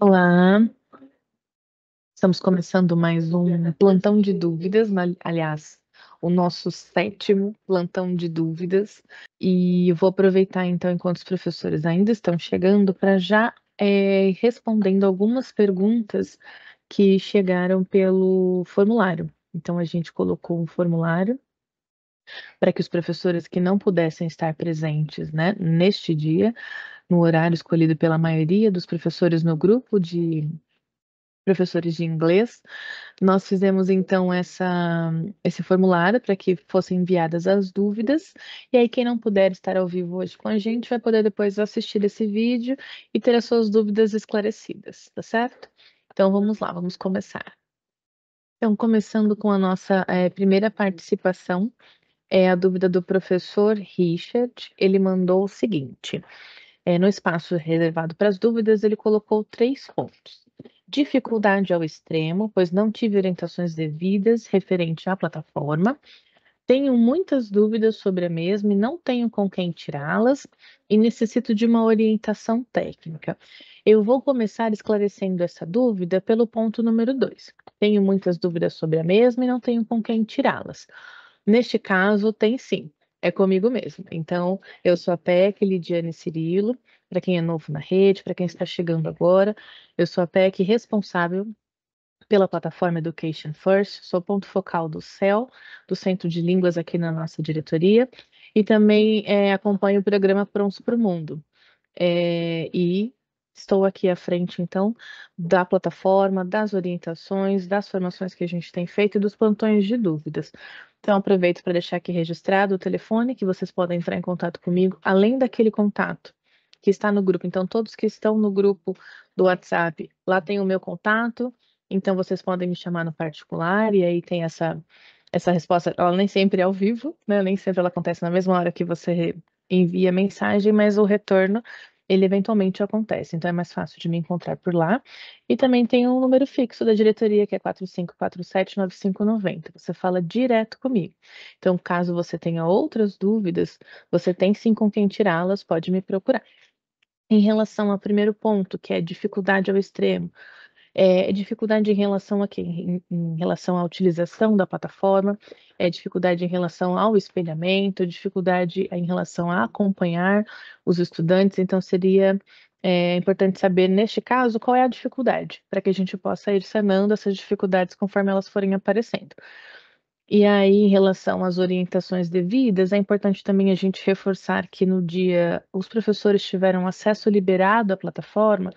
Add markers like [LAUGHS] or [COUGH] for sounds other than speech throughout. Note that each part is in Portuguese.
Olá, estamos começando mais um plantão de dúvidas, aliás, o nosso sétimo plantão de dúvidas. E vou aproveitar então, enquanto os professores ainda estão chegando, para já é, respondendo algumas perguntas que chegaram pelo formulário. Então, a gente colocou um formulário para que os professores que não pudessem estar presentes né, neste dia no horário escolhido pela maioria dos professores no grupo de professores de inglês. Nós fizemos então essa, esse formulário para que fossem enviadas as dúvidas. E aí, quem não puder estar ao vivo hoje com a gente vai poder depois assistir esse vídeo e ter as suas dúvidas esclarecidas, tá certo? Então vamos lá, vamos começar. Então, começando com a nossa é, primeira participação, é a dúvida do professor Richard. Ele mandou o seguinte: é, no espaço reservado para as dúvidas, ele colocou três pontos. Dificuldade ao extremo, pois não tive orientações devidas referente à plataforma. Tenho muitas dúvidas sobre a mesma e não tenho com quem tirá-las e necessito de uma orientação técnica. Eu vou começar esclarecendo essa dúvida pelo ponto número 2. Tenho muitas dúvidas sobre a mesma e não tenho com quem tirá-las. Neste caso, tem sim é comigo mesmo. Então, eu sou a PEC Lidiane Cirilo, para quem é novo na rede, para quem está chegando agora, eu sou a PEC responsável pela plataforma Education First, sou ponto focal do CEL, do Centro de Línguas aqui na nossa diretoria, e também é, acompanho o programa Prontos para o Mundo. É, e estou aqui à frente, então, da plataforma, das orientações, das formações que a gente tem feito e dos plantões de dúvidas. Então, aproveito para deixar aqui registrado o telefone que vocês podem entrar em contato comigo, além daquele contato que está no grupo. Então, todos que estão no grupo do WhatsApp, lá tem o meu contato, então vocês podem me chamar no particular e aí tem essa essa resposta, ela nem sempre é ao vivo, né? Nem sempre ela acontece na mesma hora que você envia a mensagem, mas o retorno ele eventualmente acontece. Então é mais fácil de me encontrar por lá. E também tem um número fixo da diretoria, que é 45479590. Você fala direto comigo. Então, caso você tenha outras dúvidas, você tem sim com quem tirá-las, pode me procurar. Em relação ao primeiro ponto, que é dificuldade ao extremo, é, é, dificuldade em relação a quem? Em, em, relação à utilização da plataforma, é, dificuldade em relação ao espelhamento, dificuldade em relação a acompanhar os estudantes. Então, seria é importante saber, neste caso, qual é a dificuldade, para que a gente possa ir sanando essas dificuldades conforme elas forem aparecendo. E aí, em relação às orientações devidas, é importante também a gente reforçar que no dia os professores tiveram acesso liberado à plataforma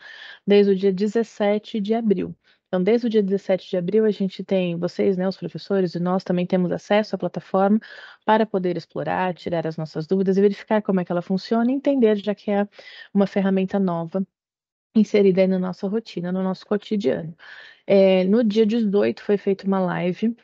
desde o dia 17 de abril. Então, desde o dia 17 de abril, a gente tem, vocês, né, os professores, e nós também temos acesso à plataforma para poder explorar, tirar as nossas dúvidas e verificar como é que ela funciona e entender, já que é uma ferramenta nova inserida aí na nossa rotina, no nosso cotidiano. É, no dia 18 foi feita uma live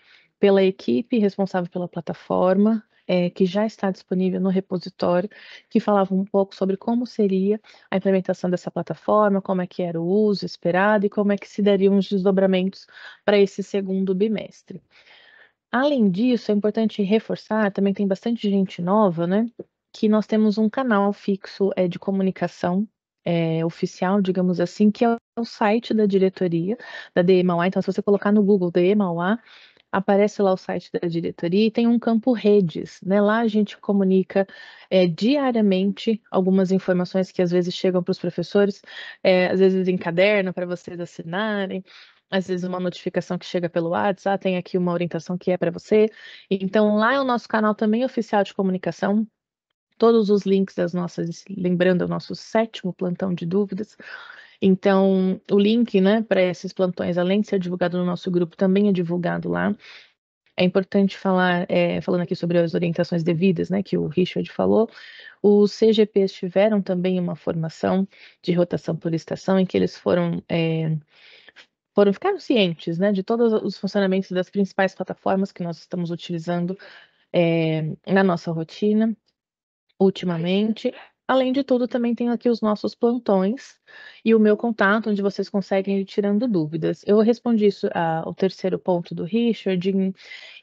pela equipe responsável pela plataforma, é, que já está disponível no repositório, que falava um pouco sobre como seria a implementação dessa plataforma, como é que era o uso esperado e como é que se dariam os desdobramentos para esse segundo bimestre. Além disso, é importante reforçar, também tem bastante gente nova, né? Que nós temos um canal fixo é, de comunicação é, oficial, digamos assim, que é o site da diretoria da DMAUA. Então, se você colocar no Google DMAUA, aparece lá o site da diretoria e tem um campo redes, né? Lá a gente comunica é, diariamente algumas informações que às vezes chegam para os professores, é, às vezes em caderno para vocês assinarem, às vezes uma notificação que chega pelo WhatsApp, ah, tem aqui uma orientação que é para você. Então lá é o nosso canal também oficial de comunicação. Todos os links das nossas, lembrando, é o nosso sétimo plantão de dúvidas. Então, o link né, para esses plantões, além de ser divulgado no nosso grupo, também é divulgado lá. É importante falar, é, falando aqui sobre as orientações devidas, né, que o Richard falou, os CGPs tiveram também uma formação de rotação por estação, em que eles foram. É, foram ficaram cientes né, de todos os funcionamentos das principais plataformas que nós estamos utilizando é, na nossa rotina ultimamente Além de tudo, também tenho aqui os nossos plantões e o meu contato, onde vocês conseguem ir tirando dúvidas. Eu respondi isso ao ah, terceiro ponto do Richard em,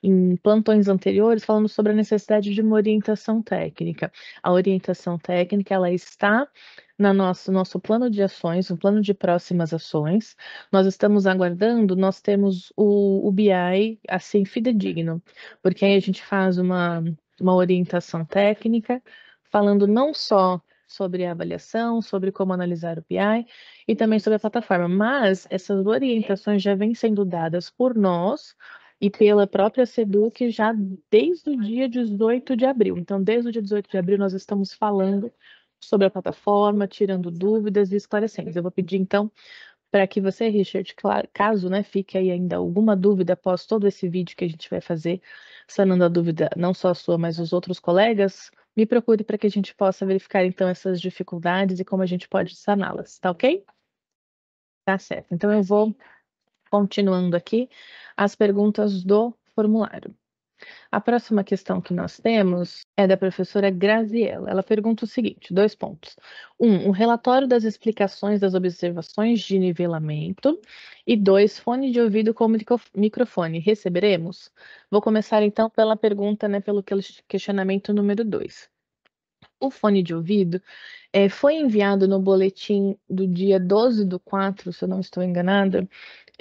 em, plantões anteriores, falando sobre a necessidade de uma orientação técnica. A orientação técnica ela está no nosso, nosso plano de ações, um plano de próximas ações. Nós estamos aguardando, nós temos o, o BI assim fidedigno, porque aí a gente faz uma, uma orientação técnica falando não só sobre a avaliação, sobre como analisar o PI e também sobre a plataforma. Mas essas orientações já vêm sendo dadas por nós e pela própria SEDUC já desde o dia 18 de abril. Então, desde o dia 18 de abril, nós estamos falando sobre a plataforma, tirando dúvidas e esclarecendo. Eu vou pedir, então, para que você, Richard, caso né, fique aí ainda alguma dúvida após todo esse vídeo que a gente vai fazer, sanando a dúvida não só a sua, mas dos outros colegas, me procure para que a gente possa verificar então essas dificuldades e como a gente pode saná-las, tá ok? Tá certo. Então eu vou continuando aqui as perguntas do formulário. A próxima questão que nós temos é da professora Graziella. Ela pergunta o seguinte: dois pontos. Um, o relatório das explicações das observações de nivelamento. E dois, fone de ouvido com microfone. Receberemos? Vou começar então pela pergunta, né, pelo questionamento número dois. O fone de ouvido é, foi enviado no boletim do dia 12 do 4, se eu não estou enganada,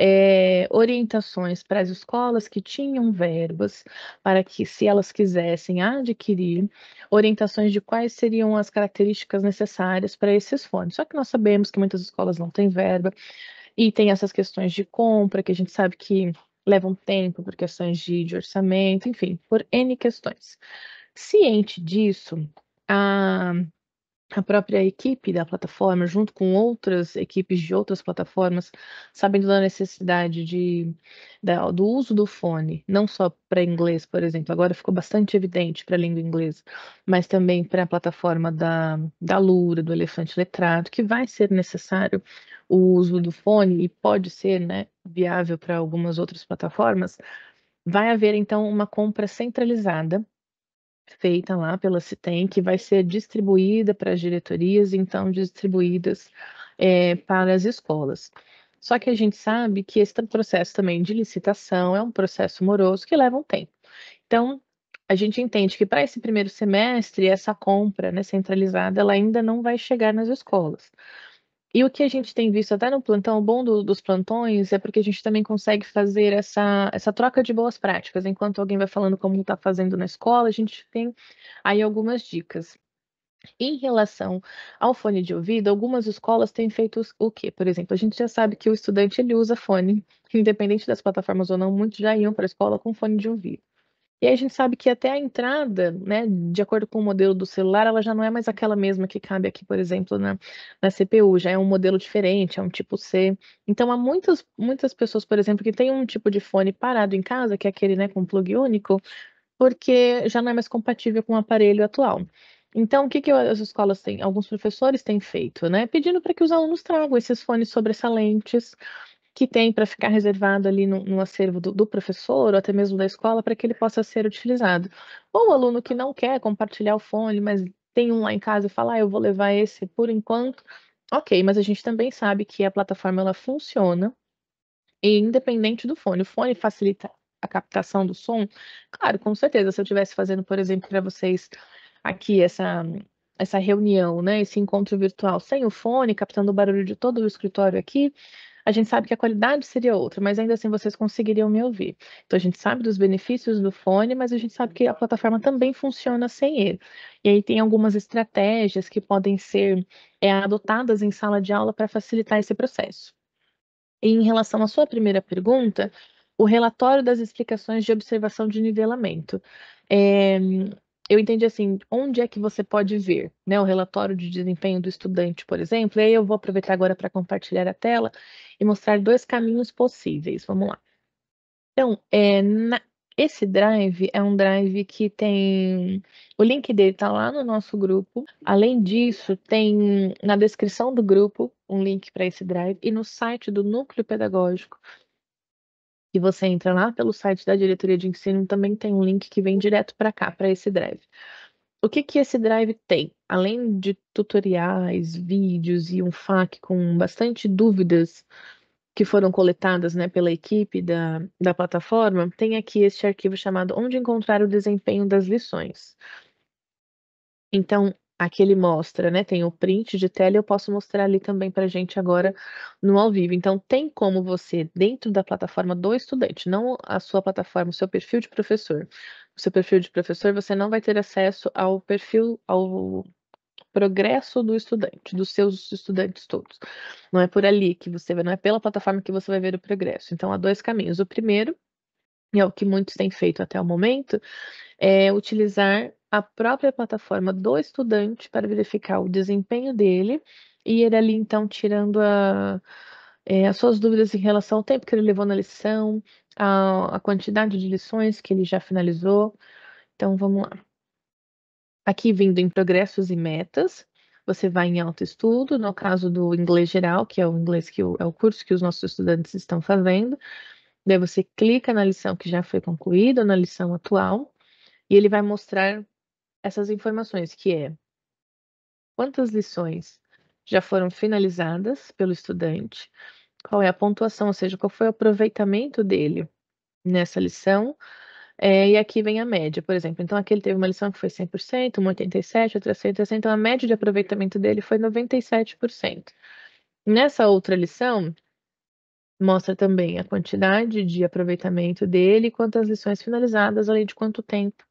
é, orientações para as escolas que tinham verbas, para que, se elas quisessem adquirir, orientações de quais seriam as características necessárias para esses fones. Só que nós sabemos que muitas escolas não têm verba e tem essas questões de compra, que a gente sabe que levam tempo por questões de, de orçamento, enfim, por N questões. Ciente disso, a a própria equipe da plataforma, junto com outras equipes de outras plataformas, sabendo da necessidade de, da, do uso do fone, não só para inglês, por exemplo, agora ficou bastante evidente para a língua inglesa, mas também para a plataforma da, da Lura, do Elefante Letrado, que vai ser necessário o uso do fone e pode ser né, viável para algumas outras plataformas, vai haver então uma compra centralizada feita lá pela CITEM, que vai ser distribuída para as diretorias, então distribuídas é, para as escolas. Só que a gente sabe que esse processo também de licitação é um processo moroso que leva um tempo. Então, a gente entende que para esse primeiro semestre, essa compra né, centralizada ela ainda não vai chegar nas escolas. E o que a gente tem visto até no plantão, o bom do, dos plantões é porque a gente também consegue fazer essa, essa troca de boas práticas. Enquanto alguém vai falando como está fazendo na escola, a gente tem aí algumas dicas. Em relação ao fone de ouvido, algumas escolas têm feito o quê? Por exemplo, a gente já sabe que o estudante ele usa fone, [LAUGHS] independente das plataformas ou não, muitos já iam para a escola com fone de ouvido. E aí a gente sabe que até a entrada, né, de acordo com o modelo do celular, ela já não é mais aquela mesma que cabe aqui, por exemplo, na, na CPU, já é um modelo diferente, é um tipo C. Então há muitas, muitas pessoas, por exemplo, que têm um tipo de fone parado em casa, que é aquele né, com plug único, porque já não é mais compatível com o aparelho atual. Então, o que, que as escolas têm, alguns professores têm feito, né? Pedindo para que os alunos tragam esses fones sobressalentes que tem para ficar reservado ali no, no acervo do, do, professor ou até mesmo da escola para que ele possa ser utilizado. Ou o aluno que não quer compartilhar o fone, mas tem um lá em casa e fala, ah, eu vou levar esse por enquanto. Ok, mas a gente também sabe que a plataforma ela funciona e independente do fone. O fone facilita a captação do som? Claro, com certeza. Se eu estivesse fazendo, por exemplo, para vocês aqui essa, essa reunião, né, esse encontro virtual sem o fone, captando o barulho de todo o escritório aqui, a gente sabe que a qualidade seria outra, mas ainda assim vocês conseguiriam me ouvir. Então a gente sabe dos benefícios do fone, mas a gente sabe que a plataforma também funciona sem ele. E aí tem algumas estratégias que podem ser é, adotadas em sala de aula para facilitar esse processo. E em relação à sua primeira pergunta, o relatório das explicações de observação de nivelamento. É, eu entendi assim, onde é que você pode ver né, o relatório de desempenho do estudante, por exemplo, e aí eu vou aproveitar agora para compartilhar a tela e mostrar dois caminhos possíveis. Vamos lá. Então, é, na, esse drive é um drive que tem. O link dele está lá no nosso grupo. Além disso, tem na descrição do grupo um link para esse drive e no site do Núcleo Pedagógico e você entra lá pelo site da diretoria de ensino, também tem um link que vem direto para cá, para esse drive. O que, que esse drive tem? Além de tutoriais, vídeos e um FAQ com bastante dúvidas que foram coletadas né, pela equipe da, da plataforma, tem aqui este arquivo chamado Onde Encontrar o Desempenho das Lições. Então, Aqui ele mostra, né? Tem o print de tela e eu posso mostrar ali também para gente agora no ao vivo. Então, tem como você, dentro da plataforma do estudante, não a sua plataforma, o seu perfil de professor. O seu perfil de professor, você não vai ter acesso ao perfil, ao progresso do estudante, dos seus estudantes todos. Não é por ali que você vai, não é pela plataforma que você vai ver o progresso. Então, há dois caminhos. O primeiro, e é o que muitos têm feito até o momento, é utilizar a própria plataforma do estudante para verificar o desempenho dele e ele ali então tirando a, é, as suas dúvidas em relação ao tempo que ele levou na lição, a, a quantidade de lições que ele já finalizou. Então vamos lá. Aqui vindo em progressos e metas, você vai em autoestudo, no caso do inglês geral, que é o inglês que o, é o curso que os nossos estudantes estão fazendo. Daí você clica na lição que já foi concluída, na lição atual, e ele vai mostrar essas informações, que é quantas lições já foram finalizadas pelo estudante, qual é a pontuação, ou seja, qual foi o aproveitamento dele nessa lição, é, e aqui vem a média, por exemplo. Então, aqui ele teve uma lição que foi 100%, uma 87%, outra 100%, então a média de aproveitamento dele foi 97%. Nessa outra lição, mostra também a quantidade de aproveitamento dele, quantas lições finalizadas, além de quanto tempo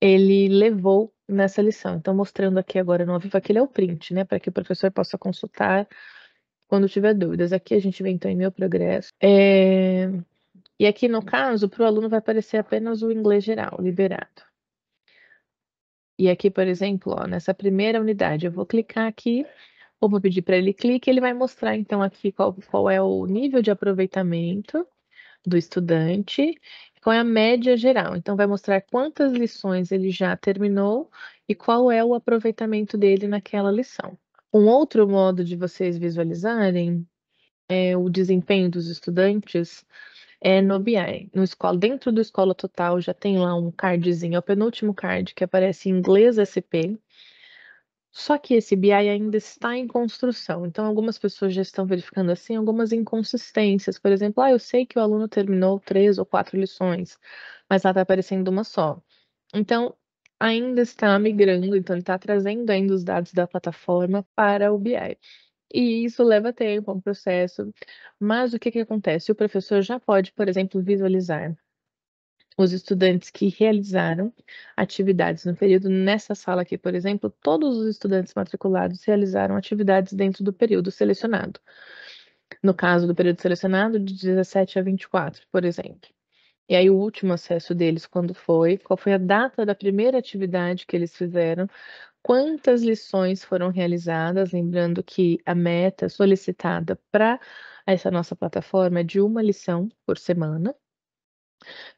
ele levou nessa lição. Então, mostrando aqui agora no vivo, aquele é o print, né? Para que o professor possa consultar quando tiver dúvidas. Aqui a gente vem então em meu progresso. É... E aqui no caso, para o aluno vai aparecer apenas o inglês geral, liberado. E aqui, por exemplo, ó, nessa primeira unidade, eu vou clicar aqui, ou vou pedir para ele clique, ele vai mostrar então aqui qual, qual é o nível de aproveitamento do estudante então, é a média geral. Então, vai mostrar quantas lições ele já terminou e qual é o aproveitamento dele naquela lição. Um outro modo de vocês visualizarem é, o desempenho dos estudantes é no BI. No escola, dentro do Escola Total já tem lá um cardzinho, é o penúltimo card que aparece em inglês SP, só que esse BI ainda está em construção, então algumas pessoas já estão verificando assim algumas inconsistências. Por exemplo, ah, eu sei que o aluno terminou três ou quatro lições, mas lá está aparecendo uma só. Então, ainda está migrando, então ele está trazendo ainda os dados da plataforma para o BI. E isso leva tempo, é um processo. Mas o que, que acontece? O professor já pode, por exemplo, visualizar os estudantes que realizaram atividades no período. Nessa sala aqui, por exemplo, todos os estudantes matriculados realizaram atividades dentro do período selecionado. No caso do período selecionado, de 17 a 24, por exemplo. E aí, o último acesso deles, quando foi, qual foi a data da primeira atividade que eles fizeram, quantas lições foram realizadas, lembrando que a meta solicitada para essa nossa plataforma é de uma lição por semana,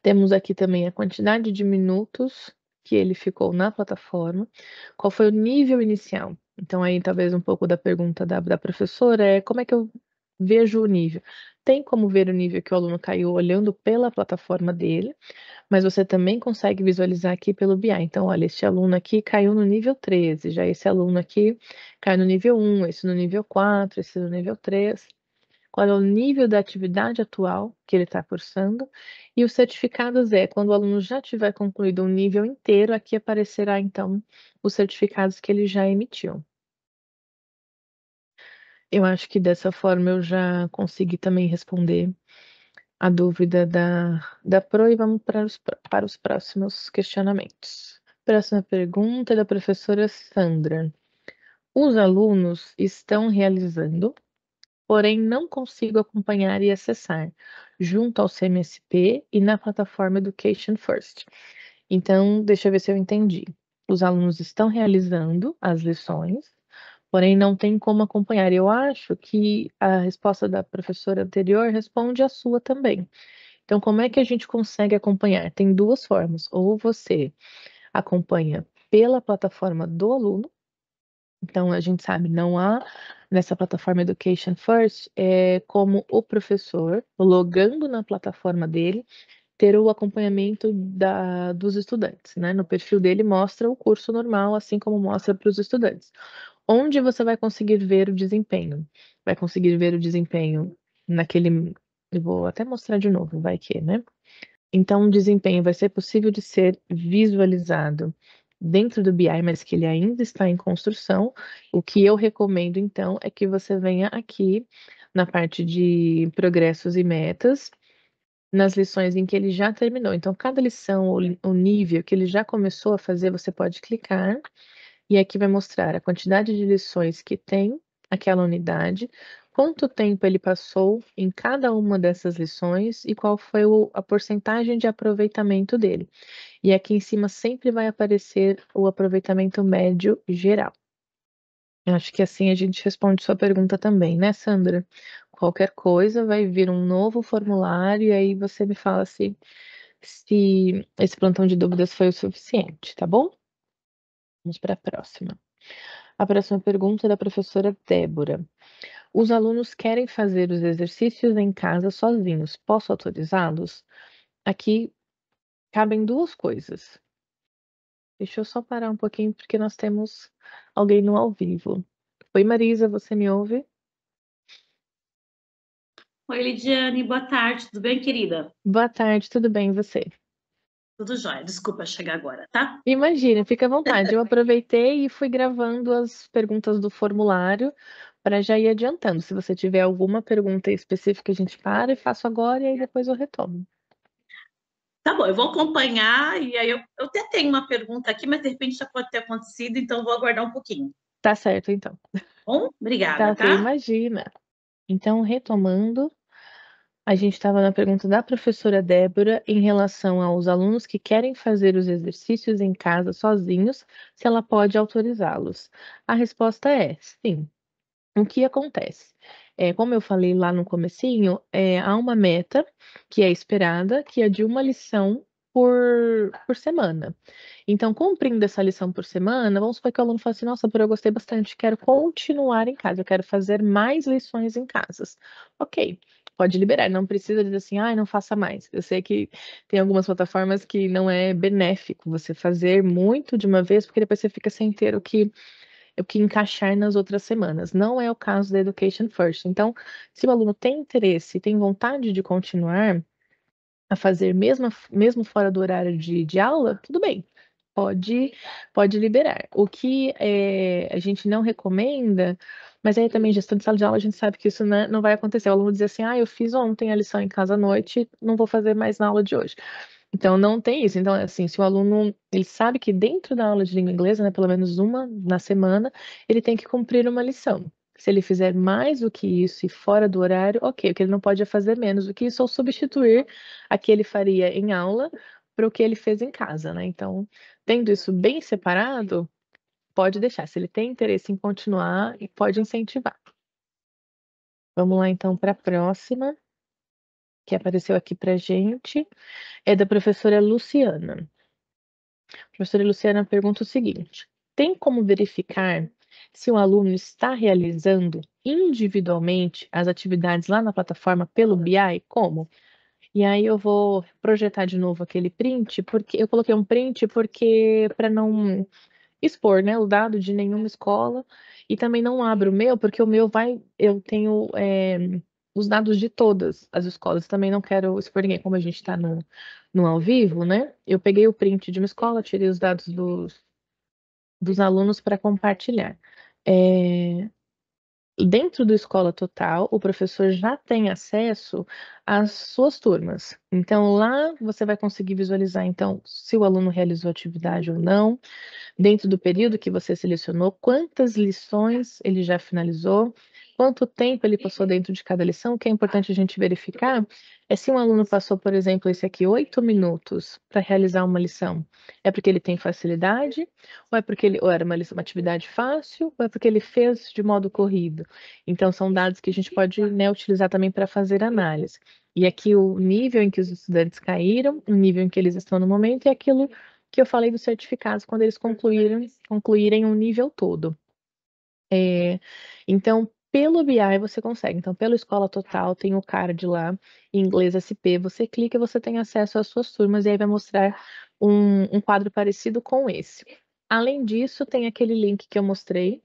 temos aqui também a quantidade de minutos que ele ficou na plataforma, qual foi o nível inicial. Então, aí talvez um pouco da pergunta da, da professora é como é que eu vejo o nível. Tem como ver o nível que o aluno caiu olhando pela plataforma dele, mas você também consegue visualizar aqui pelo BI. Então, olha, este aluno aqui caiu no nível 13, já esse aluno aqui caiu no nível 1, esse no nível 4, esse no nível 3 qual é o nível da atividade atual que ele está cursando, e os certificados é quando o aluno já tiver concluído um nível inteiro, aqui aparecerá então os certificados que ele já emitiu. Eu acho que dessa forma eu já consegui também responder a dúvida da, da Pro e vamos para os, para os próximos questionamentos. Próxima pergunta é da professora Sandra. Os alunos estão realizando porém não consigo acompanhar e acessar, junto ao CMSP e na plataforma Education First. Então, deixa eu ver se eu entendi. Os alunos estão realizando as lições, porém não tem como acompanhar. Eu acho que a resposta da professora anterior responde a sua também. Então, como é que a gente consegue acompanhar? Tem duas formas. Ou você acompanha pela plataforma do aluno, então, a gente sabe, não há nessa plataforma Education First é, como o professor, logando na plataforma dele, ter o acompanhamento da, dos estudantes. Né? No perfil dele mostra o curso normal, assim como mostra para os estudantes. Onde você vai conseguir ver o desempenho? Vai conseguir ver o desempenho naquele. Eu vou até mostrar de novo, vai que, né? Então, o desempenho vai ser possível de ser visualizado dentro do BI, mas que ele ainda está em construção, o que eu recomendo então é que você venha aqui na parte de progressos e metas, nas lições em que ele já terminou. Então, cada lição o nível que ele já começou a fazer, você pode clicar e aqui vai mostrar a quantidade de lições que tem aquela unidade, quanto tempo ele passou em cada uma dessas lições e qual foi a porcentagem de aproveitamento dele. E aqui em cima sempre vai aparecer o aproveitamento médio geral. Acho que assim a gente responde sua pergunta também, né, Sandra? Qualquer coisa vai vir um novo formulário e aí você me fala se, se esse plantão de dúvidas foi o suficiente, tá bom? Vamos para a próxima. A próxima pergunta é da professora Débora. Os alunos querem fazer os exercícios em casa sozinhos. Posso autorizá-los? Aqui cabem duas coisas. Deixa eu só parar um pouquinho porque nós temos alguém no ao vivo. Oi, Marisa, você me ouve? Oi, Lidiane, boa tarde, tudo bem, querida? Boa tarde, tudo bem, e você? Tudo jóia, desculpa chegar agora, tá? Imagina, fica à vontade. Eu aproveitei e fui gravando as perguntas do formulário para já ir adiantando. Se você tiver alguma pergunta específica, a gente para e faço agora e aí depois eu retomo. Tá bom, eu vou acompanhar e aí eu, eu até tenho uma pergunta aqui, mas de repente já pode ter acontecido, então vou aguardar um pouquinho. Tá certo, então. Bom, obrigada. Tá, tá? imagina. Então, retomando, a gente estava na pergunta da professora Débora em relação aos alunos que querem fazer os exercícios em casa sozinhos, se ela pode autorizá-los. A resposta é sim, o que acontece? É, como eu falei lá no comecinho, é, há uma meta que é esperada, que é de uma lição por, por semana. Então, cumprindo essa lição por semana, vamos supor que o aluno fala assim, nossa, por eu gostei bastante, quero continuar em casa, eu quero fazer mais lições em casas. Ok, pode liberar, não precisa dizer assim, ah, não faça mais. Eu sei que tem algumas plataformas que não é benéfico você fazer muito de uma vez, porque depois você fica sem ter o que o que encaixar nas outras semanas. Não é o caso da Education First. Então, se o aluno tem interesse, tem vontade de continuar a fazer mesmo, mesmo fora do horário de, de aula, tudo bem. Pode, pode liberar. O que é, a gente não recomenda, mas aí também gestão de sala de aula, a gente sabe que isso não, né, não vai acontecer. O aluno diz assim, ah, eu fiz ontem a lição em casa à noite, não vou fazer mais na aula de hoje. Então não tem isso. Então é assim, se o aluno ele sabe que dentro da aula de língua inglesa, né, pelo menos uma na semana, ele tem que cumprir uma lição. Se ele fizer mais do que isso e fora do horário, ok, o que ele não pode é fazer menos do que isso ou substituir a que ele faria em aula para o que ele fez em casa, né? Então, tendo isso bem separado, pode deixar. Se ele tem interesse em continuar, pode incentivar. Vamos lá então para a próxima que apareceu aqui para gente é da professora Luciana. A professora Luciana pergunta o seguinte: tem como verificar se o um aluno está realizando individualmente as atividades lá na plataforma pelo BI? Como? E aí eu vou projetar de novo aquele print, porque eu coloquei um print porque para não expor né, o dado de nenhuma escola e também não abro o meu, porque o meu vai, eu tenho é, os dados de todas as escolas. Também não quero expor ninguém, como a gente está no, no ao vivo, né? Eu peguei o print de uma escola, tirei os dados dos, dos alunos para compartilhar. É, dentro do Escola Total, o professor já tem acesso às suas turmas. Então, lá você vai conseguir visualizar, então, se o aluno realizou atividade ou não, dentro do período que você selecionou, quantas lições ele já finalizou, quanto tempo ele passou uhum. dentro de cada lição, o que é tá. importante a gente verificar é se um aluno passou, por exemplo, esse aqui, oito minutos para realizar uma lição. É porque ele tem facilidade, ou é porque ele, ou era uma, lição, uma atividade fácil, ou é porque ele fez de modo corrido. Então, são dados que a gente pode né, utilizar também para fazer análise. E aqui o nível em que os estudantes caíram, o nível em que eles estão no momento, e aquilo que eu falei dos certificados quando eles uhum. concluírem, concluírem o um nível todo. É, então, pelo BI você consegue. Então, pela Escola Total, tem o card lá, em inglês SP, você clica e você tem acesso às suas turmas, e aí vai mostrar um, um quadro parecido com esse. Além disso, tem aquele link que eu mostrei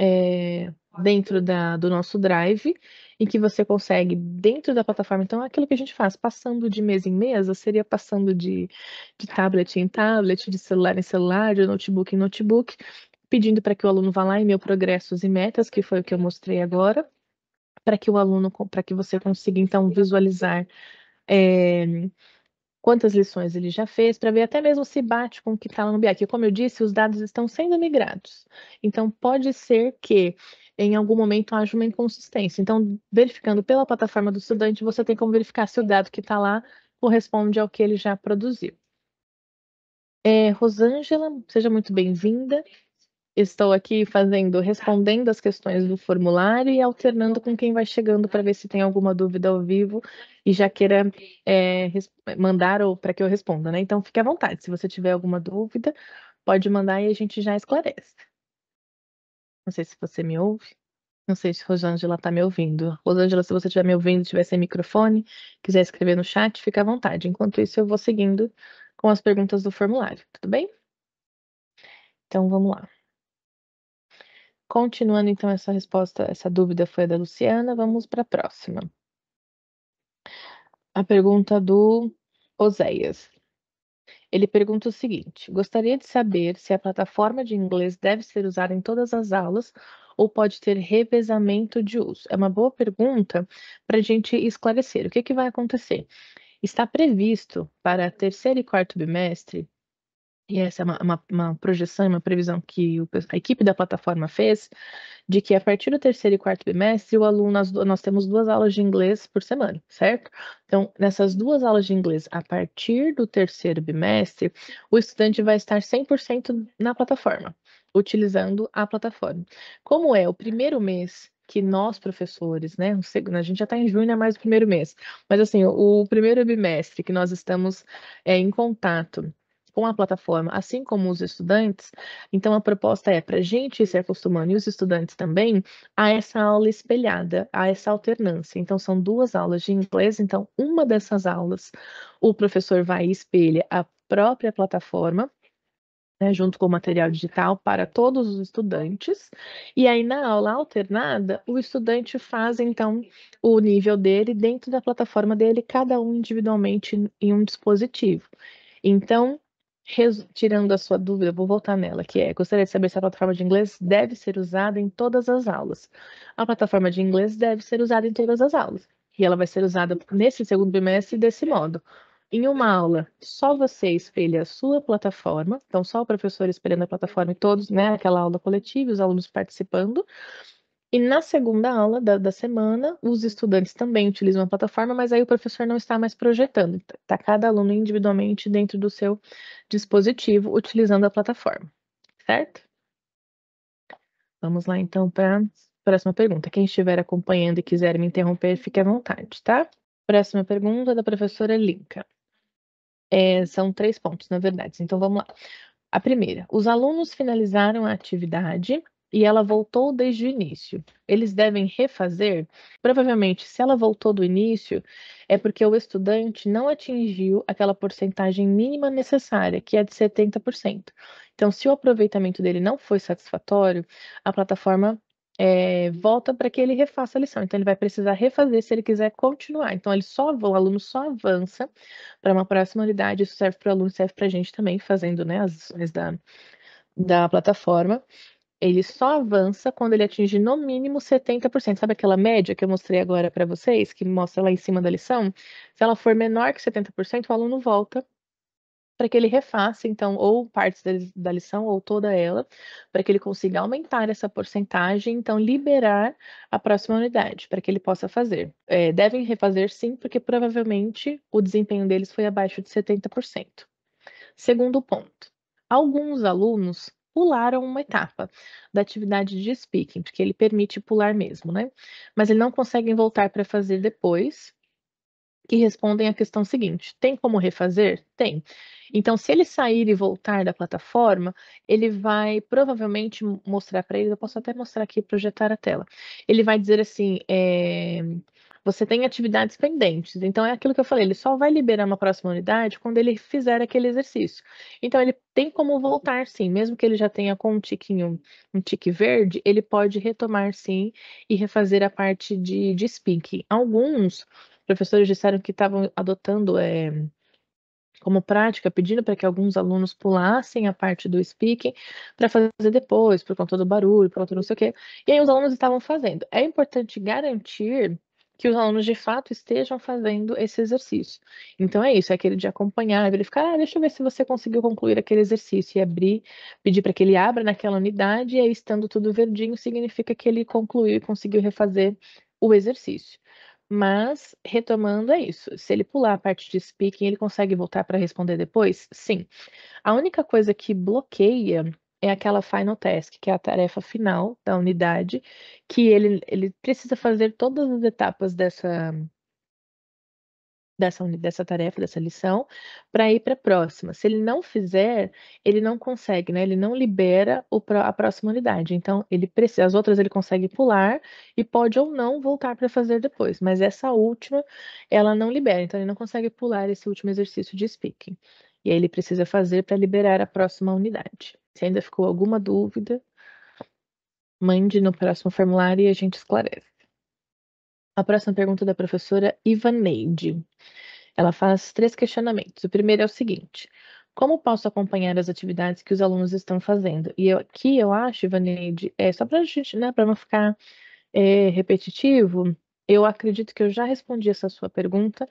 é, dentro da, do nosso Drive, e que você consegue, dentro da plataforma, então, aquilo que a gente faz, passando de mesa em mesa, seria passando de, de tablet em tablet, de celular em celular, de notebook em notebook, pedindo para que o aluno vá lá em meu progressos e metas, que foi o que eu mostrei agora, para que o aluno, para que você consiga então visualizar é, quantas lições ele já fez, para ver até mesmo se bate com o que está lá no BIAC. Como eu disse, os dados estão sendo migrados. Então, pode ser que em algum momento haja uma inconsistência. Então, verificando pela plataforma do estudante, você tem como verificar se o dado que está lá corresponde ao que ele já produziu. É, Rosângela, seja muito bem-vinda. Estou aqui fazendo, respondendo as questões do formulário e alternando com quem vai chegando para ver se tem alguma dúvida ao vivo e já queira é, mandar ou para que eu responda, né? Então fique à vontade. Se você tiver alguma dúvida, pode mandar e a gente já esclarece. Não sei se você me ouve. Não sei se Rosângela está me ouvindo. Rosângela, se você estiver me ouvindo, tiver sem microfone, quiser escrever no chat, fica à vontade. Enquanto isso, eu vou seguindo com as perguntas do formulário, tudo bem? Então vamos lá. Continuando então essa resposta, essa dúvida foi da Luciana, vamos para a próxima. A pergunta do Oséias. Ele pergunta o seguinte: gostaria de saber se a plataforma de inglês deve ser usada em todas as aulas ou pode ter revezamento de uso? É uma boa pergunta para a gente esclarecer. O que, que vai acontecer? Está previsto para terceiro e quarto bimestre e essa é uma, uma, uma projeção e uma previsão que o, a equipe da plataforma fez, de que a partir do terceiro e quarto bimestre, o aluno, nós, nós temos duas aulas de inglês por semana, certo? Então, nessas duas aulas de inglês, a partir do terceiro bimestre, o estudante vai estar 100% na plataforma, utilizando a plataforma. Como é o primeiro mês que nós, professores, né? A gente já está em junho, é mais o primeiro mês. Mas assim, o primeiro bimestre que nós estamos é, em contato com a plataforma, assim como os estudantes. Então, a proposta é para a gente se acostumando e os estudantes também a essa aula espelhada, a essa alternância. Então, são duas aulas de inglês. Então, uma dessas aulas, o professor vai e espelha a própria plataforma né, junto com o material digital para todos os estudantes. E aí, na aula alternada, o estudante faz, então, o nível dele dentro da plataforma dele, cada um individualmente em um dispositivo. Então, tirando a sua dúvida, vou voltar nela, que é: gostaria de saber se a plataforma de inglês deve ser usada em todas as aulas. A plataforma de inglês deve ser usada em todas as aulas. E ela vai ser usada nesse segundo bimestre desse modo. Em uma aula, só você espelha a sua plataforma, então só o professor espelhando a plataforma e todos, né, aquela aula coletiva, os alunos participando. E na segunda aula da, da, semana, os estudantes também utilizam a plataforma, mas aí o professor não está mais projetando, está tá cada aluno individualmente dentro do seu dispositivo utilizando a plataforma, certo? Vamos lá então para a próxima pergunta. Quem estiver acompanhando e quiser me interromper, fique à vontade, tá? Próxima pergunta da professora Linka. É, são três pontos, na verdade. Então vamos lá. A primeira, os alunos finalizaram a atividade e ela voltou desde o início. Eles devem refazer? Provavelmente, se ela voltou do início, é porque o estudante não atingiu aquela porcentagem mínima necessária, que é de 70%. Então, se o aproveitamento dele não foi satisfatório, a plataforma é, volta para que ele refaça a lição. Então, ele vai precisar refazer se ele quiser continuar. Então, ele só, o aluno só avança para uma próxima unidade. Isso serve para o aluno, serve para a gente também, fazendo né, as lições da, da plataforma ele só avança quando ele atinge no mínimo 70%. Sabe aquela média que eu mostrei agora para vocês, que mostra lá em cima da lição? Se ela for menor que 70%, o aluno volta para que ele refaça, então, ou partes da lição ou toda ela, para que ele consiga aumentar essa porcentagem, então liberar a próxima unidade, para que ele possa fazer. É, devem refazer sim, porque provavelmente o desempenho deles foi abaixo de 70%. Segundo ponto, alguns alunos pularam uma etapa da atividade de speaking, porque ele permite pular mesmo, né? Mas eles não conseguem voltar para fazer depois, que respondem a questão seguinte: tem como refazer? Tem. Então, se ele sair e voltar da plataforma, ele vai provavelmente mostrar para eles. Eu posso até mostrar aqui, projetar a tela. Ele vai dizer assim: é, você tem atividades pendentes. Então, é aquilo que eu falei, ele só vai liberar uma próxima unidade quando ele fizer aquele exercício. Então, ele tem como voltar, sim. Mesmo que ele já tenha com um tiquinho, um tique verde, ele pode retomar, sim, e refazer a parte de, de speaking. Alguns professores disseram que estavam adotando... É, como prática, pedindo para que alguns alunos pulassem a parte do speaking para fazer depois, por conta do barulho, por conta do não sei o quê. E aí os alunos estavam fazendo. É importante garantir que os alunos de fato estejam fazendo esse exercício. Então é isso, é aquele de acompanhar, é verificar, ah, deixa eu ver se você conseguiu concluir aquele exercício e abrir, pedir para que ele abra naquela unidade, e aí estando tudo verdinho, significa que ele concluiu e conseguiu refazer o exercício. Mas, retomando, é isso. Se ele pular a parte de speaking, ele consegue voltar para responder depois? Sim. A única coisa que bloqueia é aquela final task, que é a tarefa final da unidade, que ele, ele precisa fazer todas as etapas dessa dessa dessa tarefa, dessa lição, para ir para a próxima. Se ele não fizer, ele não consegue, né? Ele não libera o, a próxima unidade. Então, ele precisa, as outras ele consegue pular e pode ou não voltar para fazer depois, mas essa última ela não libera, então ele não consegue pular esse último exercício de speaking. E aí ele precisa fazer para liberar a próxima unidade. Se ainda ficou alguma dúvida, mande no próximo formulário e a gente esclarece. A próxima pergunta é da professora Ivaneide. Ela faz três questionamentos. O primeiro é o seguinte: como posso acompanhar as atividades que os alunos estão fazendo? E eu, aqui eu acho, Ivaneide, é só para a gente, né, para não ficar é, repetitivo, eu acredito que eu já respondi essa sua pergunta,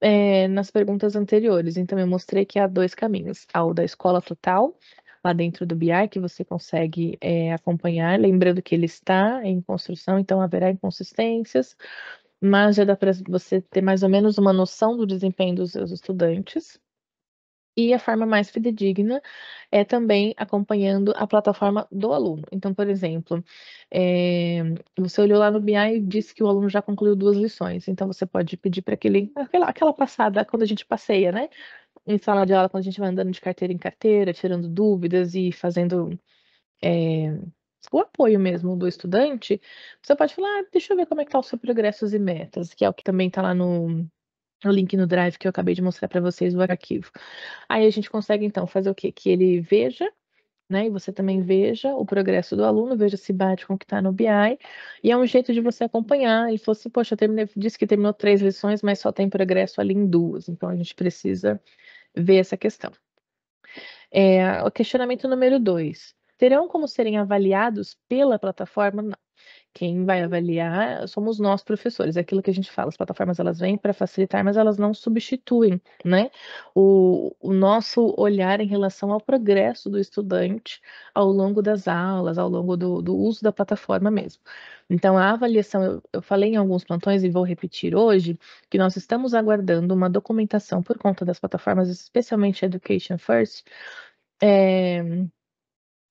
é, nas perguntas anteriores. Então, eu mostrei que há dois caminhos: ao da escola total, lá dentro do BI, que você consegue é, acompanhar, lembrando que ele está em construção, então haverá inconsistências, mas já dá para você ter mais ou menos uma noção do desempenho dos seus estudantes. E a forma mais fidedigna é também acompanhando a plataforma do aluno. Então, por exemplo, é, você olhou lá no BI e disse que o aluno já concluiu duas lições. Então, você pode pedir para aquele, aquela, aquela passada quando a gente passeia, né? Em sala de aula, quando a gente vai andando de carteira em carteira, tirando dúvidas e fazendo. É, o apoio mesmo do estudante, você pode falar, ah, deixa eu ver como é que tá o seu progressos e metas, que é o que também está lá no, o link no Drive que eu acabei de mostrar para vocês o arquivo. Aí a gente consegue então fazer o quê? Que ele veja, né? E você também veja o progresso do aluno, veja se bate com o que está no BI. E é um jeito de você acompanhar. Ele falou assim, poxa, terminei, disse que terminou três lições, mas só tem progresso ali em duas. Então a gente precisa ver essa questão. É, o questionamento número dois. Terão como serem avaliados pela plataforma? Não. Quem vai avaliar somos nós, professores. É aquilo que a gente fala, as plataformas elas vêm para facilitar, mas elas não substituem né? o, o nosso olhar em relação ao progresso do estudante ao longo das aulas, ao longo do, do uso da plataforma mesmo. Então, a avaliação, eu, eu falei em alguns plantões e vou repetir hoje, que nós estamos aguardando uma documentação por conta das plataformas, especialmente Education First, é,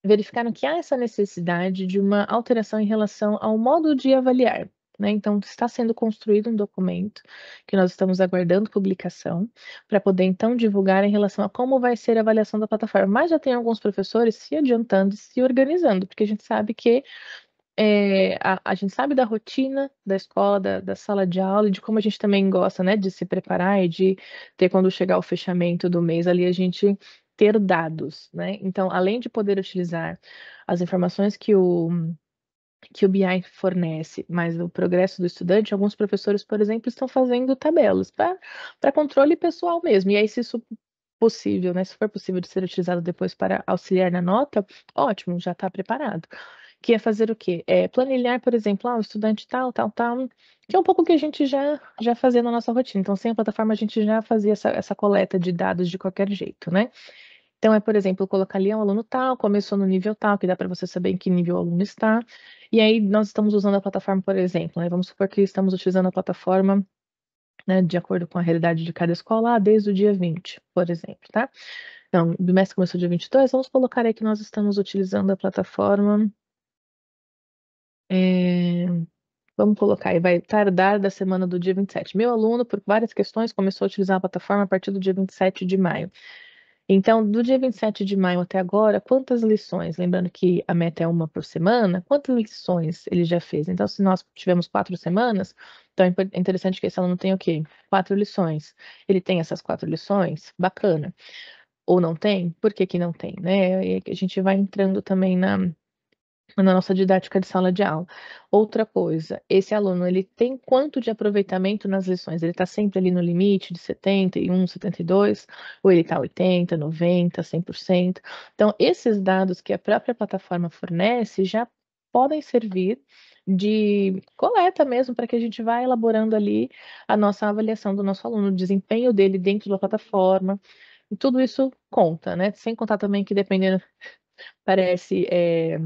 verificaram que há essa necessidade de uma alteração em relação ao modo de avaliar. Né? Então, está sendo construído um documento que nós estamos aguardando publicação para poder então divulgar em relação a como vai ser a avaliação da plataforma. Mas já tem alguns professores se adiantando e se organizando, porque a gente sabe que é, a, a, gente sabe da rotina da escola, da, da, sala de aula, e de como a gente também gosta, né, de se preparar e de ter quando chegar o fechamento do mês ali, a gente ter dados, né? Então, além de poder utilizar as informações que o que o BI fornece, mas o progresso do estudante, alguns professores, por exemplo, estão fazendo tabelas para controle pessoal mesmo. E aí, se isso possível, né? Se for possível de ser utilizado depois para auxiliar na nota, ótimo, já está preparado que é fazer o quê? É planilhar, por exemplo, ah, o estudante tal, tal, tal, que é um pouco o que a gente já, já fazia na nossa rotina. Então, sem a plataforma, a gente já fazia essa, essa coleta de dados de qualquer jeito, né? Então, é, por exemplo, colocar ali um ah, aluno tal, começou no nível tal, que dá para você saber em que nível o aluno está. E aí, nós estamos usando a plataforma, por exemplo, né? vamos supor que estamos utilizando a plataforma né, de acordo com a realidade de cada escola, ah, desde o dia 20, por exemplo, tá? Então, o bimestre começou dia 22, vamos colocar aí que nós estamos utilizando a plataforma é, vamos colocar aí, vai tardar da semana do dia 27. Meu aluno, por várias questões, começou a utilizar a plataforma a partir do dia 27 de maio. Então, do dia 27 de maio até agora, quantas lições? Lembrando que a meta é uma por semana, quantas lições ele já fez? Então, se nós tivemos quatro semanas, então é, é interessante que esse aluno tenha o quê? Quatro lições. Ele tem essas quatro lições? Bacana. Ou não tem? Por que, que não tem? Né? E a gente vai entrando também na, na nossa didática de sala de aula. Outra coisa, esse aluno ele tem quanto de aproveitamento nas lições? Ele está sempre ali no limite de 71, 72, ou ele está 80, 90, 100%? Então, esses dados que a própria plataforma fornece já podem servir de coleta mesmo para que a gente vá elaborando ali a nossa avaliação do nosso aluno, o desempenho dele dentro da plataforma. E tudo isso conta, né? Sem contar também que dependendo [LAUGHS] parece é,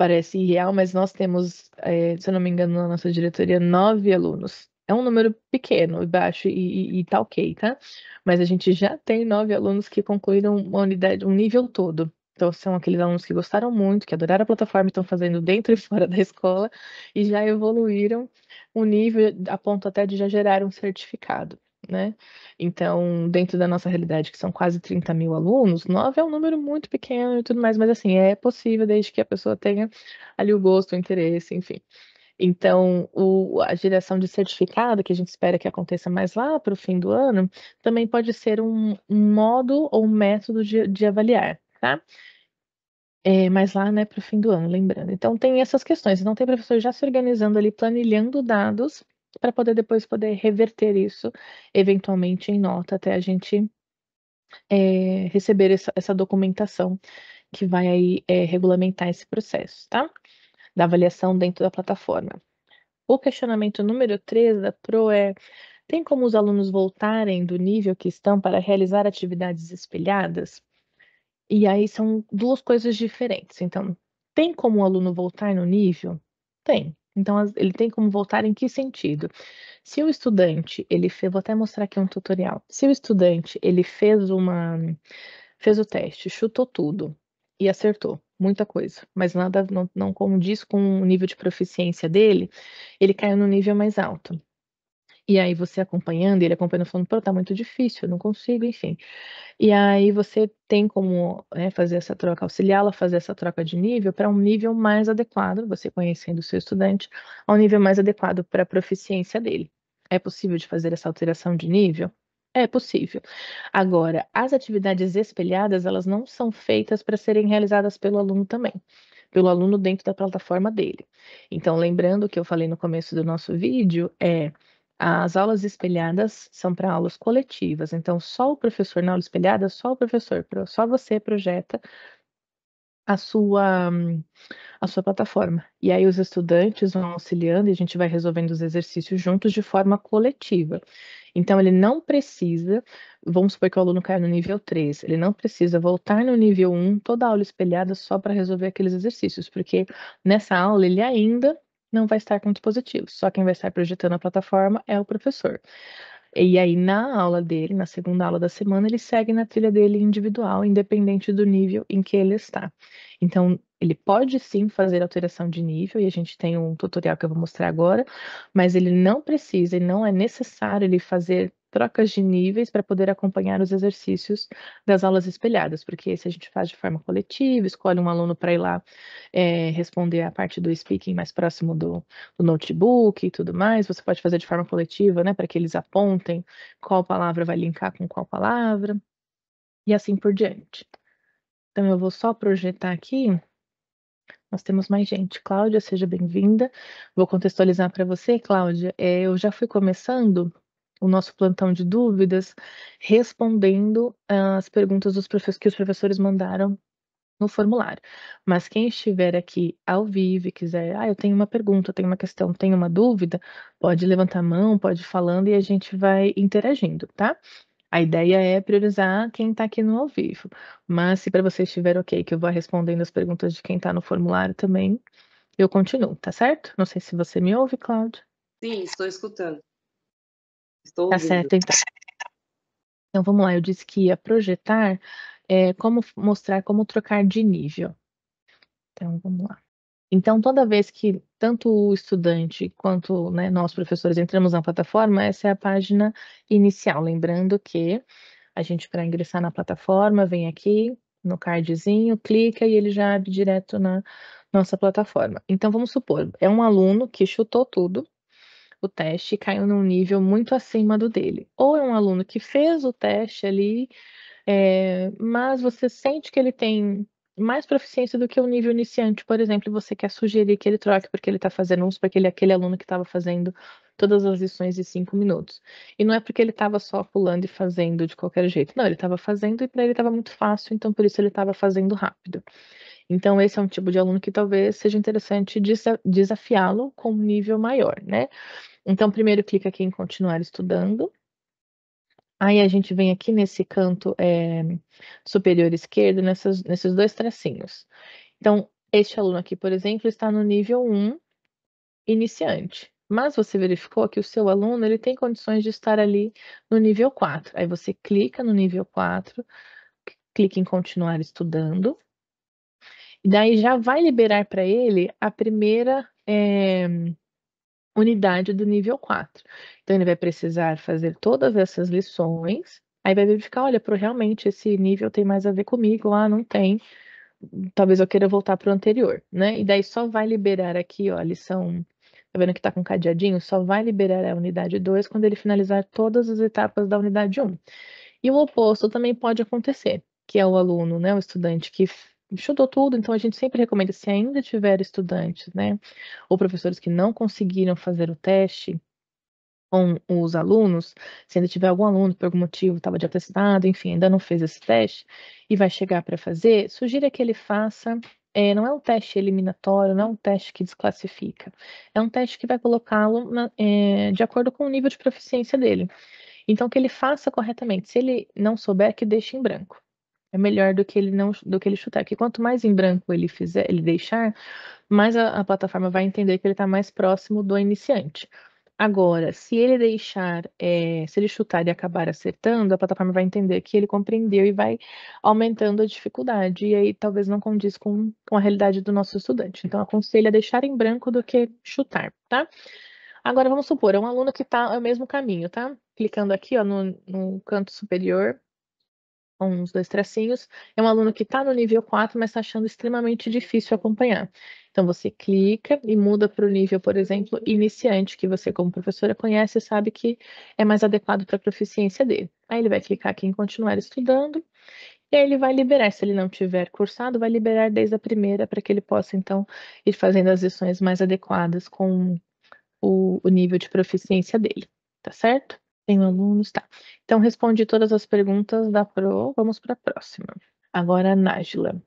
parece irreal, mas nós temos, é, se eu não me engano, na nossa diretoria, nove alunos. É um número pequeno e baixo e, e, e tá ok, tá? Mas a gente já tem nove alunos que concluíram uma unidade, um nível todo. Então, são aqueles alunos que gostaram muito, que adoraram a plataforma, estão fazendo dentro e fora da escola e já evoluíram o nível a ponto até de já gerar um certificado né? Então, dentro da nossa realidade, que são quase 30 mil alunos, 9 é um número muito pequeno e tudo mais, mas assim, é possível desde que a pessoa tenha ali o gosto, o interesse, enfim. Então, o, a geração de certificado, que a gente espera que aconteça mais lá para o fim do ano, também pode ser um, um modo ou um método de, de avaliar, tá? É, mas lá, né, para o fim do ano, lembrando. Então, tem essas questões. Então, tem professor já se organizando ali, planilhando dados para poder depois poder reverter isso eventualmente em nota até a gente é, receber essa, essa, documentação que vai aí é, regulamentar esse processo, tá? Da avaliação dentro da plataforma. O questionamento número 3 da PRO é: tem como os alunos voltarem do nível que estão para realizar atividades espelhadas? E aí são duas coisas diferentes. Então, tem como o aluno voltar no nível? Tem. Então, ele tem como voltar em que sentido? Se o estudante, ele fez, vou até mostrar aqui um tutorial. Se o estudante, ele fez uma, fez o teste, chutou tudo e acertou muita coisa, mas nada, não, não como diz com o nível de proficiência dele, ele caiu no nível mais alto. E aí você acompanhando, ele acompanhando, falando, pô, tá muito difícil, eu não consigo, enfim. E aí você tem como né, fazer essa troca, auxiliá-la a fazer essa troca de nível para um nível mais adequado, você conhecendo o seu estudante, a um nível mais adequado para a proficiência dele. É possível de fazer essa alteração de nível? É possível. Agora, as atividades espelhadas, elas não são feitas para serem realizadas pelo aluno também pelo aluno dentro da plataforma dele. Então, lembrando que eu falei no começo do nosso vídeo, é as aulas espelhadas são para aulas coletivas, então só o professor na aula espelhada, só o professor, só você projeta a sua, a sua plataforma. E aí os estudantes vão auxiliando e a gente vai resolvendo os exercícios juntos de forma coletiva. Então, ele não precisa, vamos supor que o aluno cai no nível 3, ele não precisa voltar no nível 1, toda aula espelhada só para resolver aqueles exercícios, porque nessa aula ele ainda não vai estar com dispositivos, só quem vai estar projetando a plataforma é o professor. E aí, na aula dele, na segunda aula da semana, ele segue na trilha dele individual, independente do nível em que ele está. Então, ele pode sim fazer alteração de nível, e a gente tem um tutorial que eu vou mostrar agora, mas ele não precisa e não é necessário ele fazer trocas de níveis para poder acompanhar os exercícios das aulas espelhadas, porque esse a gente faz de forma coletiva, escolhe um aluno para ir lá é, responder a parte do speaking mais próximo do, do, notebook e tudo mais. Você pode fazer de forma coletiva, né, para que eles apontem qual palavra vai linkar com qual palavra e assim por diante. Então eu vou só projetar aqui. Nós temos mais gente. Cláudia, seja bem-vinda. Vou contextualizar para você, Cláudia. É, eu já fui começando o nosso plantão de dúvidas, respondendo ah, as perguntas dos que os professores mandaram no formulário. Mas quem estiver aqui ao vivo e quiser, ah, eu tenho uma pergunta, tenho uma questão, tenho uma dúvida, pode levantar a mão, pode ir falando e a gente vai interagindo, tá? A ideia é priorizar quem está aqui no ao vivo. Mas se para você estiver ok, que eu vou respondendo as perguntas de quem está no formulário também, eu continuo, tá certo? Não sei se você me ouve, Cláudia. Sim, estou escutando. Estou tá certo, então. Então vamos lá, eu disse que ia projetar é, como mostrar como trocar de nível. Então vamos lá. Então, toda vez que tanto o estudante quanto né, nós professores entramos na plataforma, essa é a página inicial. Lembrando que a gente, para ingressar na plataforma, vem aqui no cardzinho, clica e ele já abre direto na nossa plataforma. Então, vamos supor, é um aluno que chutou tudo, o teste e caiu num nível muito acima do dele. Ou é um aluno que fez o teste ali, é, mas você sente que ele tem mais proficiência do que o nível iniciante, por exemplo, você quer sugerir que ele troque porque ele está fazendo uns, porque ele é aquele aluno que estava fazendo todas as lições de cinco minutos. E não é porque ele estava só pulando e fazendo de qualquer jeito. Não, ele estava fazendo e para ele estava muito fácil, então por isso ele estava fazendo rápido. Então, esse é um tipo de aluno que talvez seja interessante desafiá-lo com um nível maior, né? Então, primeiro clica aqui em continuar estudando. Aí a gente vem aqui nesse canto é, superior esquerdo, nessas, nesses dois tracinhos. Então, este aluno aqui, por exemplo, está no nível 1 iniciante. Mas você verificou que o seu aluno ele tem condições de estar ali no nível 4. Aí você clica no nível 4, clica em continuar estudando. E daí já vai liberar para ele a primeira é, unidade do nível 4. Então, ele vai precisar fazer todas essas lições, aí vai verificar, olha, pro, realmente esse nível tem mais a ver comigo, ah, não tem, talvez eu queira voltar para o anterior, né? E daí só vai liberar aqui, ó, a lição, tá vendo que tá com cadeadinho? Só vai liberar a unidade 2 quando ele finalizar todas as etapas da unidade 1. E o oposto também pode acontecer, que é o aluno, né, o estudante que estudou tudo, então a gente sempre recomenda, se ainda tiver estudantes, né, ou professores que não conseguiram fazer o teste com os alunos, se ainda tiver algum aluno por algum motivo estava de atestado, enfim, ainda não fez esse teste e vai chegar para fazer, sugira que ele faça é, não é um teste eliminatório, não é um teste que desclassifica. É um teste que vai colocá-lo é, de acordo com o nível de proficiência dele. Então, que ele faça corretamente. Se ele não souber, que deixe em branco é melhor do que ele não do que ele chutar. Que quanto mais em branco ele fizer, ele deixar, mais a, a plataforma vai entender que ele está mais próximo do iniciante. Agora, se ele deixar, é, se ele chutar e acabar acertando, a plataforma vai entender que ele compreendeu e vai aumentando a dificuldade. E aí talvez não condiz com, com a realidade do nosso estudante. Então, aconselho a deixar em branco do que chutar, tá? Agora, vamos supor, é um aluno que está no mesmo caminho, tá? Clicando aqui ó, no, no canto superior uns dois tracinhos, é um aluno que está no nível 4, mas está achando extremamente difícil acompanhar. Então, você clica e muda para o nível, por exemplo, iniciante, que você, como professora, conhece e sabe que é mais adequado para a proficiência dele. Aí, ele vai clicar aqui em continuar estudando, e aí ele vai liberar, se ele não tiver cursado, vai liberar desde a primeira, para que ele possa, então, ir fazendo as lições mais adequadas com o, o nível de proficiência dele, tá certo? Tenho alunos, tá. Então, respondi todas as perguntas da Pro. Vamos para a próxima. Agora, a Nájila.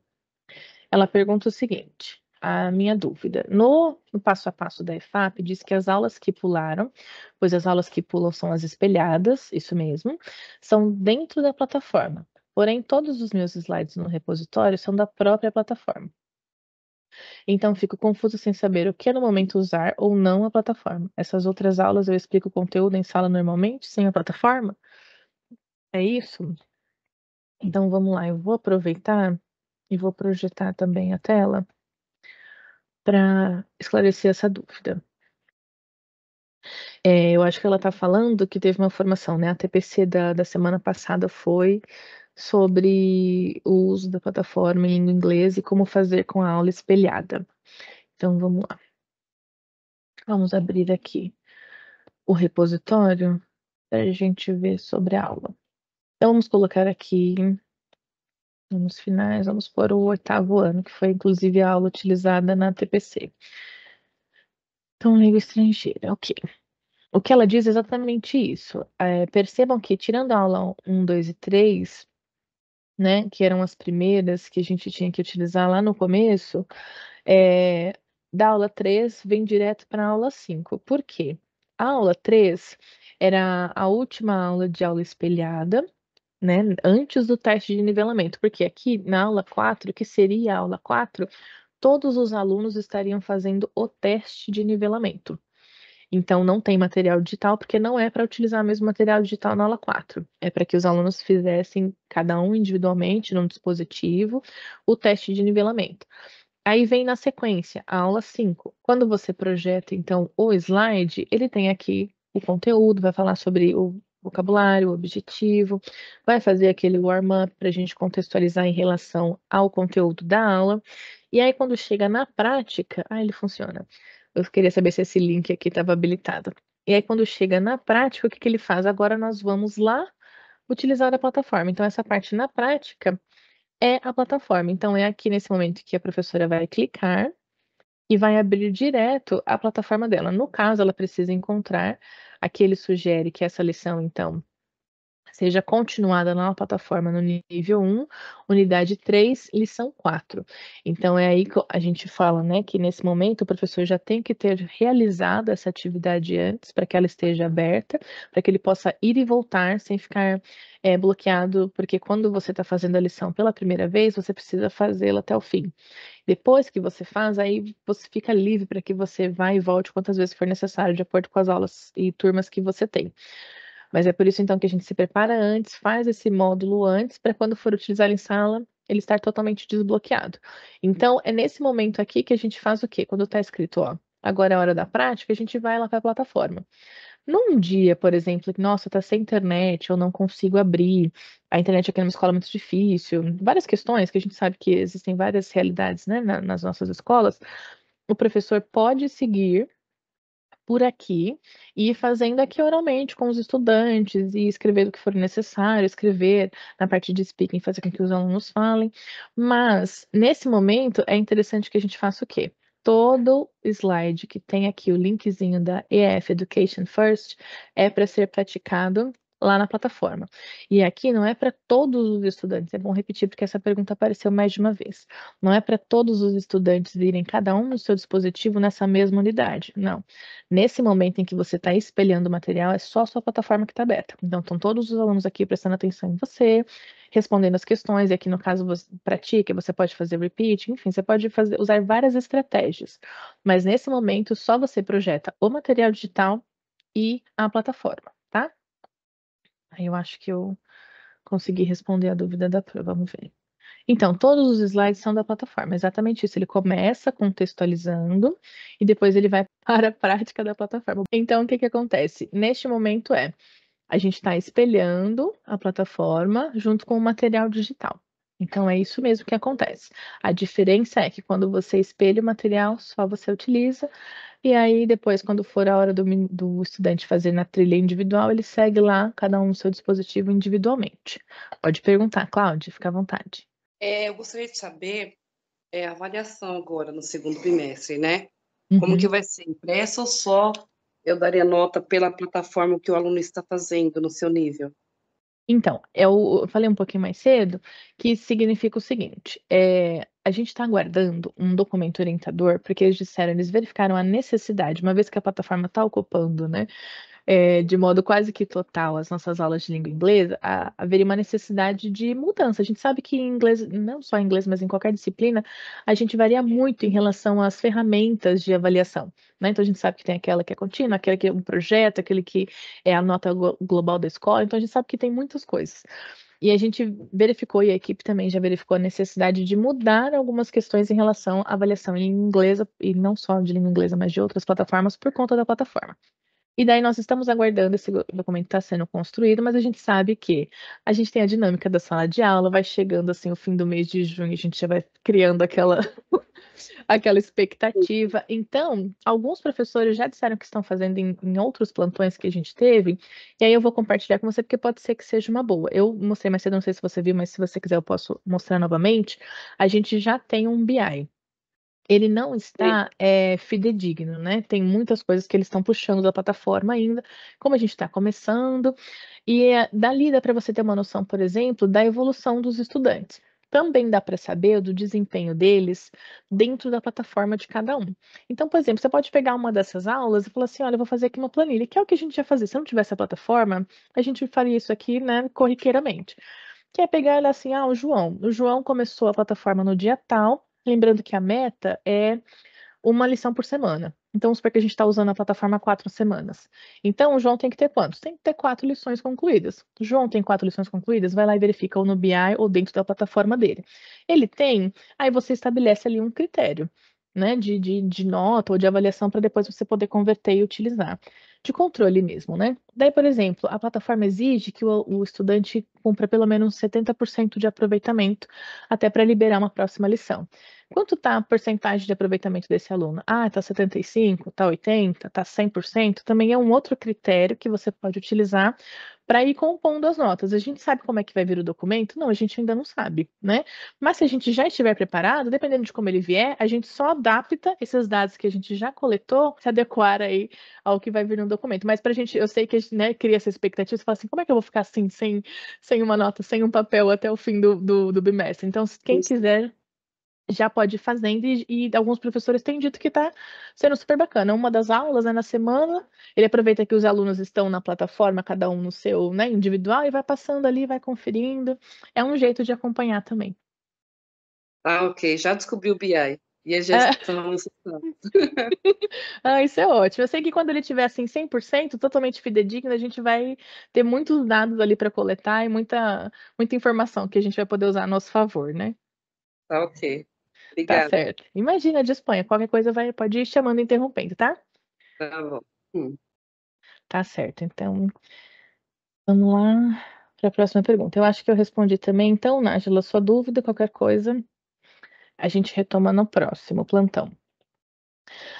Ela pergunta o seguinte: a minha dúvida. No passo a passo da EFAP, diz que as aulas que pularam, pois as aulas que pulam são as espelhadas, isso mesmo, são dentro da plataforma. Porém, todos os meus slides no repositório são da própria plataforma. Então fico confuso sem saber o que é no momento usar ou não a plataforma. Essas outras aulas eu explico o conteúdo em sala normalmente, sem a plataforma? É isso? Então vamos lá, eu vou aproveitar e vou projetar também a tela para esclarecer essa dúvida. É, eu acho que ela está falando que teve uma formação, né? A TPC da, da semana passada foi sobre o uso da plataforma em língua inglesa e como fazer com a aula espelhada. Então vamos lá. Vamos abrir aqui o repositório para a gente ver sobre a aula. Então vamos colocar aqui nos finais, vamos pôr o oitavo ano, que foi inclusive a aula utilizada na TPC. Então, língua estrangeira, ok. O que ela diz é exatamente isso. É, percebam que, tirando a aula 1, 2 e 3, né, que eram as primeiras que a gente tinha que utilizar lá no começo, é, da aula 3 vem direto para a aula 5. Por quê? A aula 3 era a última aula de aula espelhada, né, antes do teste de nivelamento, porque aqui na aula 4, que seria a aula 4, todos os alunos estariam fazendo o teste de nivelamento. Então, não tem material digital, porque não é para utilizar o mesmo material digital na aula 4. É para que os alunos fizessem, cada um individualmente, num dispositivo, o teste de nivelamento. Aí vem na sequência, a aula 5. Quando você projeta, então, o slide, ele tem aqui o conteúdo, vai falar sobre o vocabulário, o objetivo, vai fazer aquele warm-up para a gente contextualizar em relação ao conteúdo da aula. E aí, quando chega na prática, aí ele funciona. Eu queria saber se esse link aqui estava habilitado. E aí, quando chega na prática, o que, que ele faz? Agora nós vamos lá utilizar a plataforma. Então, essa parte na prática é a plataforma. Então, é aqui nesse momento que a professora vai clicar e vai abrir direto a plataforma dela. No caso, ela precisa encontrar, aqui ele sugere que essa lição, então, seja continuada na plataforma no nível 1, unidade 3, lição 4. Então é aí que a gente fala, né, que nesse momento o professor já tem que ter realizado essa atividade antes para que ela esteja aberta, para que ele possa ir e voltar sem ficar é, bloqueado, porque quando você está fazendo a lição pela primeira vez, você precisa fazê-la até o fim. Depois que você faz, aí você fica livre para que você vá e volte quantas vezes for necessário, de acordo com as aulas e turmas que você tem. Mas é por isso então que a gente se prepara antes, faz esse módulo antes, para quando for utilizar em sala, ele estar totalmente desbloqueado. Então, é nesse momento aqui que a gente faz o quê? Quando está escrito, ó, agora é a hora da prática, a gente vai lá para a plataforma. Num dia, por exemplo, que, nossa, está sem internet, eu não consigo abrir, a internet aqui numa escola é muito difícil, várias questões que a gente sabe que existem várias realidades né, nas nossas escolas, o professor pode seguir por aqui e fazendo aqui oralmente com os estudantes e escrever o que for necessário, escrever na parte de speaking, fazer com que os alunos falem. Mas nesse momento é interessante que a gente faça o quê? Todo slide que tem aqui o linkzinho da EF Education First é para ser praticado lá na plataforma. E aqui não é para todos os estudantes, é bom repetir porque essa pergunta apareceu mais de uma vez. Não é para todos os estudantes virem cada um no seu dispositivo nessa mesma unidade, não. Nesse momento em que você está espelhando o material, é só a sua plataforma que está aberta. Então, estão todos os alunos aqui prestando atenção em você, respondendo as questões, e aqui no caso você pratica, você pode fazer repeat, enfim, você pode fazer, usar várias estratégias. Mas nesse momento, só você projeta o material digital e a plataforma. Aí eu acho que eu consegui responder a dúvida da prova. Vamos ver. Então, todos os slides são da plataforma, é exatamente isso. Ele começa contextualizando e depois ele vai [LAUGHS] para a prática da plataforma. Então, o que, que acontece? Neste momento é a gente está espelhando a plataforma junto com o material digital. Então é isso mesmo que acontece. A diferença é que quando você espelha o material, só você utiliza, e aí, depois, quando for a hora do, do, estudante fazer na trilha individual, ele segue lá, cada um no seu dispositivo individualmente. Pode perguntar, Cláudia, fica à vontade. É, eu gostaria de saber é, a avaliação agora no segundo bimestre, né? Uhum. Como que vai ser? Impressa ou só eu daria nota pela plataforma que o aluno está fazendo no seu nível? Então, eu falei um pouquinho mais cedo que significa o seguinte: é, a gente está aguardando um documento orientador, porque eles disseram, eles verificaram a necessidade, uma vez que a plataforma está ocupando, né, é, de modo quase que total as nossas aulas de língua inglesa, a, haveria uma necessidade de mudança. A gente sabe que em inglês, não só em inglês, mas em qualquer disciplina, a gente varia muito em relação às ferramentas de avaliação. Né? Então, a gente sabe que tem aquela que é contínua, aquela que é um projeto, aquele que é a nota global da escola. Então, a gente sabe que tem muitas coisas. E a gente verificou, e a equipe também já verificou a necessidade de mudar algumas questões em relação à avaliação em inglesa, e não só de língua inglesa, mas de outras plataformas, por conta da plataforma. E daí nós estamos aguardando esse documento está sendo construído, mas a gente sabe que a gente tem a dinâmica da sala de aula, vai chegando assim o fim do mês de junho, a gente já vai criando aquela aquela expectativa. Então, alguns professores já disseram que estão fazendo em, em, outros plantões que a gente teve, e aí eu vou compartilhar com você, porque pode ser que seja uma boa. Eu mostrei mais cedo, não sei se você viu, mas se você quiser eu posso mostrar novamente. A gente já tem um BI. Ele não está é, fidedigno, né? Tem muitas coisas que eles estão puxando da plataforma ainda, como a gente está começando. E é, dali dá para você ter uma noção, por exemplo, da evolução dos estudantes também dá para saber do desempenho deles dentro da plataforma de cada um. Então, por exemplo, você pode pegar uma dessas aulas e falar assim: olha, eu vou fazer aqui uma planilha, que é o que a gente ia fazer. Se não tivesse a plataforma, a gente faria isso aqui, né, corriqueiramente. Que é pegar olha, assim: ah, o João. O João começou a plataforma no dia tal. Lembrando que a meta é uma lição por semana. Então, vamos supor que a gente está usando a plataforma quatro semanas. Então, o João tem que ter quantos? Tem que ter quatro lições concluídas. O João tem quatro lições concluídas, vai lá e verifica ou no BI ou dentro da plataforma dele. Ele tem, aí você estabelece ali um critério né, de, de, de nota ou de avaliação para depois você poder converter e utilizar de controle mesmo, né? Daí, por exemplo, a plataforma exige que o, o estudante cumpra pelo menos 70% de aproveitamento até para liberar uma próxima lição. Quanto está a porcentagem de aproveitamento desse aluno? Ah, está 75%, está 80%, está 100%? Também é um outro critério que você pode utilizar para ir compondo as notas. A gente sabe como é que vai vir o documento? Não, a gente ainda não sabe, né? Mas se a gente já estiver preparado, dependendo de como ele vier, a gente só adapta esses dados que a gente já coletou, se adequar aí ao que vai vir no documento. Mas para a gente, eu sei que a gente né, cria essa expectativa, você fala assim, como é que eu vou ficar assim, sem, sem uma nota, sem um papel até o fim do, do, do bimestre? Então, quem Isso. quiser já pode ir fazendo, e, e, alguns professores têm dito que está sendo super bacana. Uma das aulas é né, na semana, ele aproveita que os alunos estão na plataforma, cada um no seu né, individual, e vai passando ali, vai conferindo. É um jeito de acompanhar também. Ah, ok. Já descobri o BI. E a gestão. É. Tá [LAUGHS] ah, isso é ótimo. Eu sei que quando ele tiver assim 100%, totalmente fidedigno, a gente vai ter muitos dados ali para coletar e muita, muita informação que a gente vai poder usar a nosso favor, né? Tá ok. Tá Obrigada. Tá certo. Imagina, de Espanha. Qualquer coisa vai, pode ir chamando interrompendo, tá? Tá bom. Hum. Tá certo. Então, vamos lá para a próxima pergunta. Eu acho que eu respondi também. Então, Nájila, sua dúvida, qualquer coisa, a gente retoma no próximo plantão.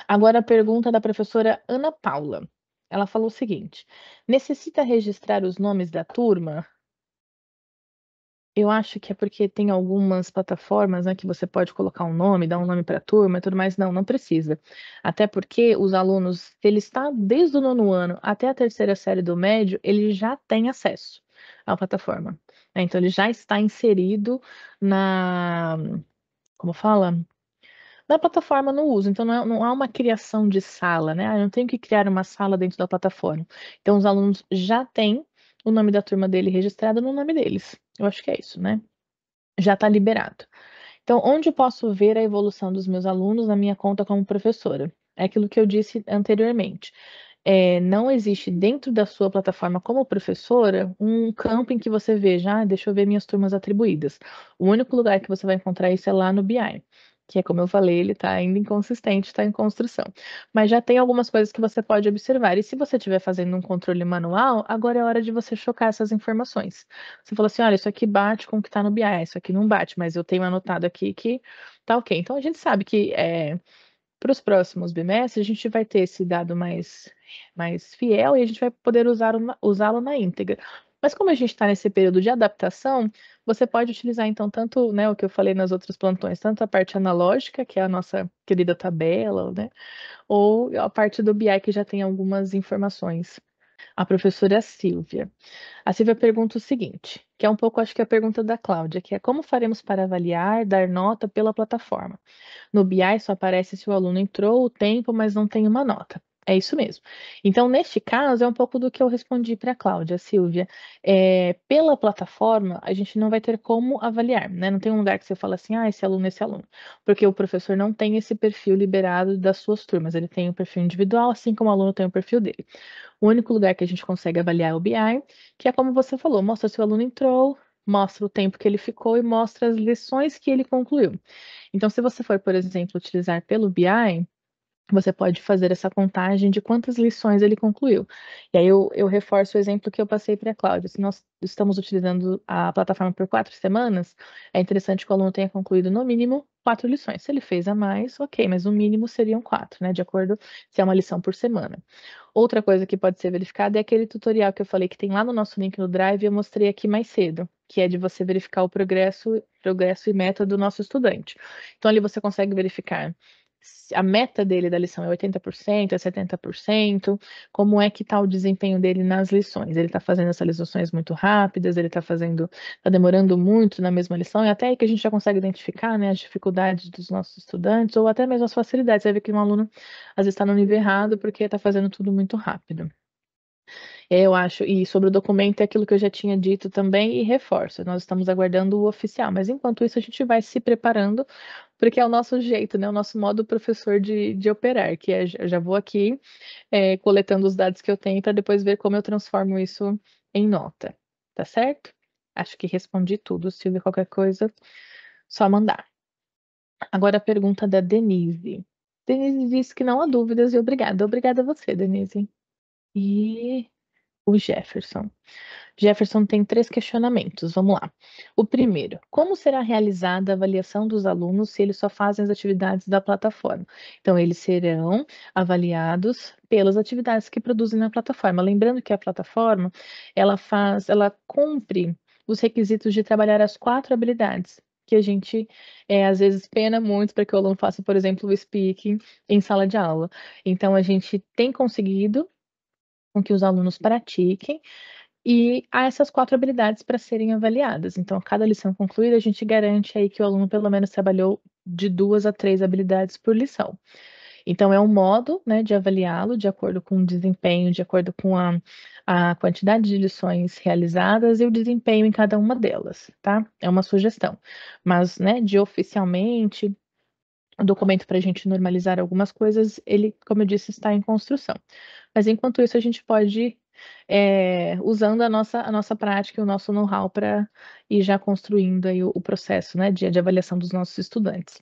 Agora a pergunta da professora Ana Paula. Ela falou o seguinte: necessita registrar os nomes da turma? Eu acho que é porque tem algumas plataformas, né, que você pode colocar um nome, dar um nome para a turma e tudo mais. Não, não precisa. Até porque os alunos, ele está desde o nono ano até a terceira série do médio, ele já tem acesso à plataforma. Né? Então, ele já está inserido na. Como fala? na plataforma no uso. Então, não, é, não, há uma criação de sala, né? Ah, eu não tenho que criar uma sala dentro da plataforma. Então, os alunos já têm o nome da turma dele registrado no nome deles. Eu acho que é isso, né? Já está liberado. Então, onde posso ver a evolução dos meus alunos na minha conta como professora? É aquilo que eu disse anteriormente. É, não existe dentro da sua plataforma como professora um campo em que você veja, ah, deixa eu ver minhas turmas atribuídas. O único lugar que você vai encontrar isso é lá no BI que é como eu falei, ele está ainda inconsistente, está em construção. Mas já tem algumas coisas que você pode observar. E se você estiver fazendo um controle manual, agora é hora de você chocar essas informações. Você fala assim: olha, isso aqui bate com o que está no BI, isso aqui não bate, mas eu tenho anotado aqui que tá ok. Então a gente sabe que é, para os próximos bimestres a gente vai ter esse dado mais, mais fiel e a gente vai poder usá-lo na, usá na íntegra. Mas como a gente está nesse período de adaptação, você pode utilizar então tanto né, o que eu falei nas outras plantões, tanto a parte analógica, que é a nossa querida tabela, né, ou a parte do BI que já tem algumas informações a professora Silvia. A Silvia pergunta o seguinte, que é um pouco, acho que a pergunta da Cláudia, que é como faremos para avaliar, dar nota pela plataforma? No BI só aparece se o aluno entrou o tempo, mas não tem uma nota. É isso mesmo. Então, neste caso, é um pouco do que eu respondi para a Cláudia, Silvia. É, pela plataforma, a gente não vai ter como avaliar, né? Não tem um lugar que você fala assim, ah, esse aluno, esse aluno. Porque o professor não tem esse perfil liberado das suas turmas. Ele tem o um perfil individual, assim como o aluno tem o um perfil dele. O único lugar que a gente consegue avaliar é o BI, que é como você falou, mostra se o aluno entrou, mostra o tempo que ele ficou e mostra as lições que ele concluiu. Então, se você for, por exemplo, utilizar pelo BI, você pode fazer essa contagem de quantas lições ele concluiu. E aí eu, eu reforço o exemplo que eu passei para a Cláudia. Se nós estamos utilizando a plataforma por quatro semanas, é interessante que o aluno tenha concluído no mínimo quatro lições. Se ele fez a mais, ok, mas o mínimo seriam quatro, né? De acordo se é uma lição por semana. Outra coisa que pode ser verificada é aquele tutorial que eu falei que tem lá no nosso link no Drive, eu mostrei aqui mais cedo, que é de você verificar o progresso, progresso e meta do nosso estudante. Então ali você consegue verificar a meta dele da lição é 80%, é 70%, como é que está o desempenho dele nas lições. Ele está fazendo essas lições muito rápidas, ele está fazendo, está demorando muito na mesma lição, e até aí que a gente já consegue identificar né, as dificuldades dos nossos estudantes, ou até mesmo as facilidades. Você vê que um aluno às vezes está no nível errado porque está fazendo tudo muito rápido. É, eu acho, e sobre o documento é aquilo que eu já tinha dito também e reforço. Nós estamos aguardando o oficial, mas enquanto isso a gente vai se preparando porque é o nosso jeito, né? O nosso modo professor de, de operar, que é, eu já vou aqui é, coletando os dados que eu tenho para depois ver como eu transformo isso em nota, tá certo? Acho que respondi tudo, se qualquer coisa, só mandar. Agora a pergunta da Denise. Denise disse que não há dúvidas e obrigada. Obrigada a você, Denise. E o Jefferson. Jefferson tem três questionamentos, vamos lá. O primeiro, como será realizada a avaliação dos alunos se eles só fazem as atividades da plataforma? Então, eles serão avaliados pelas atividades que produzem na plataforma. Lembrando que a plataforma, ela faz, ela cumpre os requisitos de trabalhar as quatro habilidades que a gente é, às vezes pena muito para que o aluno faça, por exemplo, o speaking em sala de aula. Então a gente tem conseguido com que os alunos pratiquem e há essas quatro habilidades para serem avaliadas. Então, cada lição concluída, a gente garante aí que o aluno pelo menos trabalhou de duas a três habilidades por lição. Então, é um modo né, de avaliá-lo de acordo com o desempenho, de acordo com a, a quantidade de lições realizadas e o desempenho em cada uma delas, tá? É uma sugestão. Mas, né, de oficialmente, o documento para a gente normalizar algumas coisas, ele, como eu disse, está em construção. Mas enquanto isso, a gente pode ir é, usando a nossa, a nossa prática e o nosso know-how para ir já construindo aí o, o processo né, de, de, avaliação dos nossos estudantes.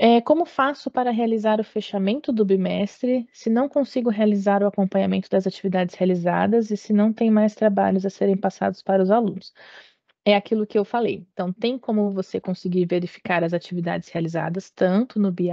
É, como faço para realizar o fechamento do bimestre se não consigo realizar o acompanhamento das atividades realizadas e se não tem mais trabalhos a serem passados para os alunos? é aquilo que eu falei. Então, tem como você conseguir verificar as atividades realizadas, tanto no BI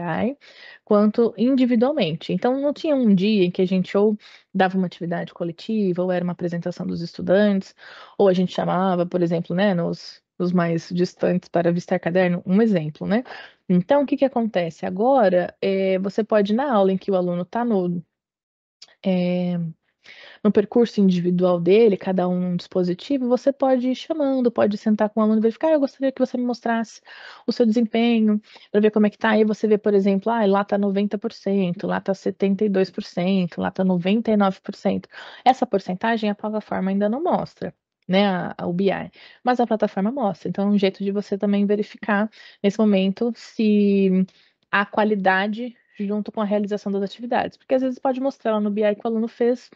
quanto individualmente. Então, não tinha um dia em que a gente ou dava uma atividade coletiva, ou era uma apresentação dos estudantes, ou a gente chamava, por exemplo, né, nos, nos mais distantes para avistar caderno, um exemplo, né? Então, o que, que acontece? Agora, é, você pode, na aula em que o aluno está no. É, no percurso individual dele, cada um dispositivo, você pode ir chamando, pode sentar com o aluno e verificar, ah, eu gostaria que você me mostrasse o seu desempenho, para ver como é que tá. Aí você vê, por exemplo, ah, lá tá 90%, lá tá 72%, lá tá 99%. Essa porcentagem a plataforma ainda não mostra né, a, a UBI, mas a plataforma mostra. Então, é um jeito de você também verificar nesse momento se a qualidade junto com a realização das atividades, porque às vezes pode mostrar lá no BI que o aluno fez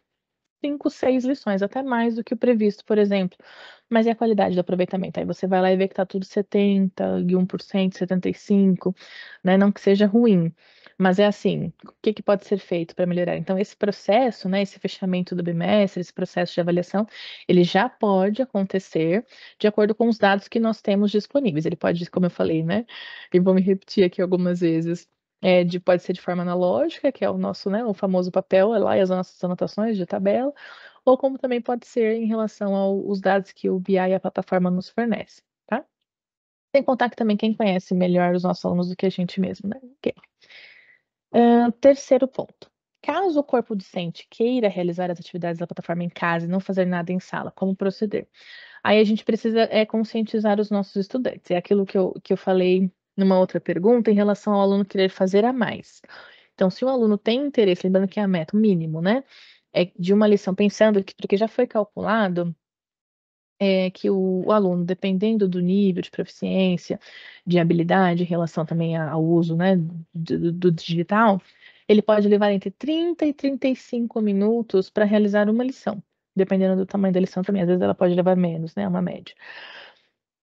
cinco, seis lições, até mais do que o previsto, por exemplo. Mas e a qualidade do aproveitamento? Aí você vai lá e vê que está tudo 71%, 75%, né? Não que seja ruim. Mas é assim, o que, que pode ser feito para melhorar? Então, esse processo, né, esse fechamento do bimestre, esse processo de avaliação, ele já pode acontecer de acordo com os dados que nós temos disponíveis. Ele pode, como eu falei, né? E vou me repetir aqui algumas vezes é, de, pode ser de forma analógica, que é o nosso, né, o famoso papel é lá e as nossas anotações de tabela, ou como também pode ser em relação aos dados que o BI e a plataforma nos fornecem, tá? Sem contar que também quem conhece melhor os nossos alunos do que a gente mesmo, né? Okay. Uh, terceiro ponto. Caso o corpo docente queira realizar as atividades da plataforma em casa e não fazer nada em sala, como proceder? Aí a gente precisa é, conscientizar os nossos estudantes. É aquilo que eu, que eu falei numa outra pergunta em relação ao aluno querer fazer a mais. Então, se o aluno tem interesse, lembrando que é a meta, o mínimo, né? É de uma lição, pensando que, porque já foi calculado é, que o, o, aluno, dependendo do nível de proficiência, de habilidade, em relação também ao uso né, do, do digital, ele pode levar entre 30 e 35 minutos para realizar uma lição, dependendo do tamanho da lição também. Às vezes ela pode levar menos, né? Uma média.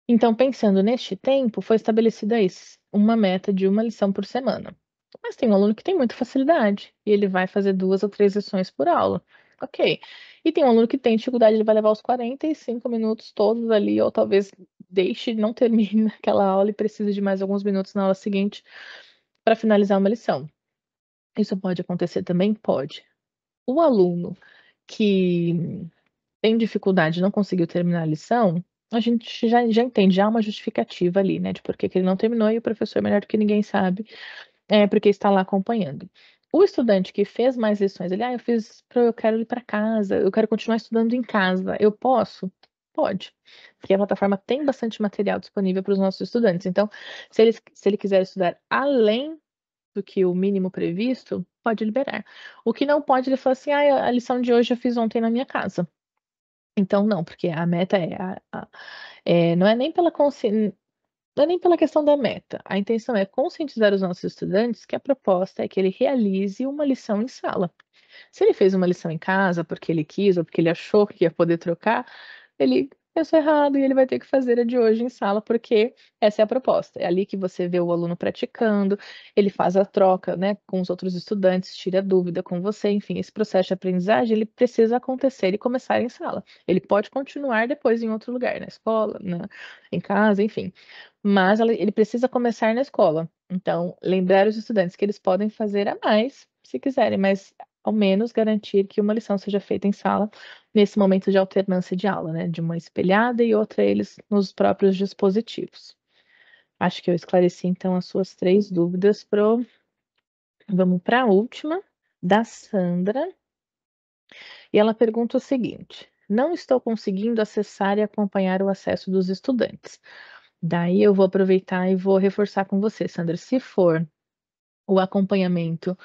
Então, pensando neste tempo, foi estabelecida isso, uma meta de uma lição por semana. Mas tem um aluno que tem muita facilidade e ele vai fazer duas ou três lições por aula. Ok. E tem um aluno que tem dificuldade, ele vai levar os 45 minutos todos ali, ou talvez deixe, não [LAUGHS] termine aquela aula e precise de mais alguns minutos na aula seguinte para finalizar uma lição. Isso pode acontecer também? Pode. O aluno que tem dificuldade não conseguiu terminar a lição, a gente já, já entende, já há uma justificativa ali, né, de por que, ele não terminou e o professor, é melhor do que ninguém sabe, é porque está lá acompanhando. O estudante que fez mais lições, ele, ah, eu fiz, eu quero ir para casa, eu quero continuar estudando em casa, eu posso? Pode, porque a plataforma tem bastante material disponível para os nossos estudantes. Então, se ele, se ele quiser estudar além do que o mínimo previsto, pode liberar. O que não pode, ele fala assim: ah, a lição de hoje eu fiz ontem na minha casa. Então, não, porque a meta é, a, a, é não é nem pela Não é nem pela questão da meta. A intenção é conscientizar os nossos estudantes que a proposta é que ele realize uma lição em sala. Se ele fez uma lição em casa porque ele quis ou porque ele achou que ia poder trocar, ele eu sou errado e ele vai ter que fazer a de hoje em sala, porque essa é a proposta. É ali que você vê o aluno praticando, ele faz a troca né, com os outros estudantes, tira dúvida com você, enfim, esse processo de aprendizagem ele precisa acontecer e começar em sala. Ele pode continuar depois em outro lugar, na escola, na, em casa, enfim. Mas ele precisa começar na escola. Então, lembrar os estudantes que eles podem fazer a mais, se quiserem, mas ao menos garantir que uma lição seja feita em sala nesse momento de alternância de aula, né? De uma espelhada e outra eles nos próprios dispositivos. Acho que eu esclareci então as suas três dúvidas. Pro... Vamos para a última, da Sandra. E ela pergunta o seguinte: não estou conseguindo acessar e acompanhar o acesso dos estudantes. Daí eu vou aproveitar e vou reforçar com você, Sandra. Se for o acompanhamento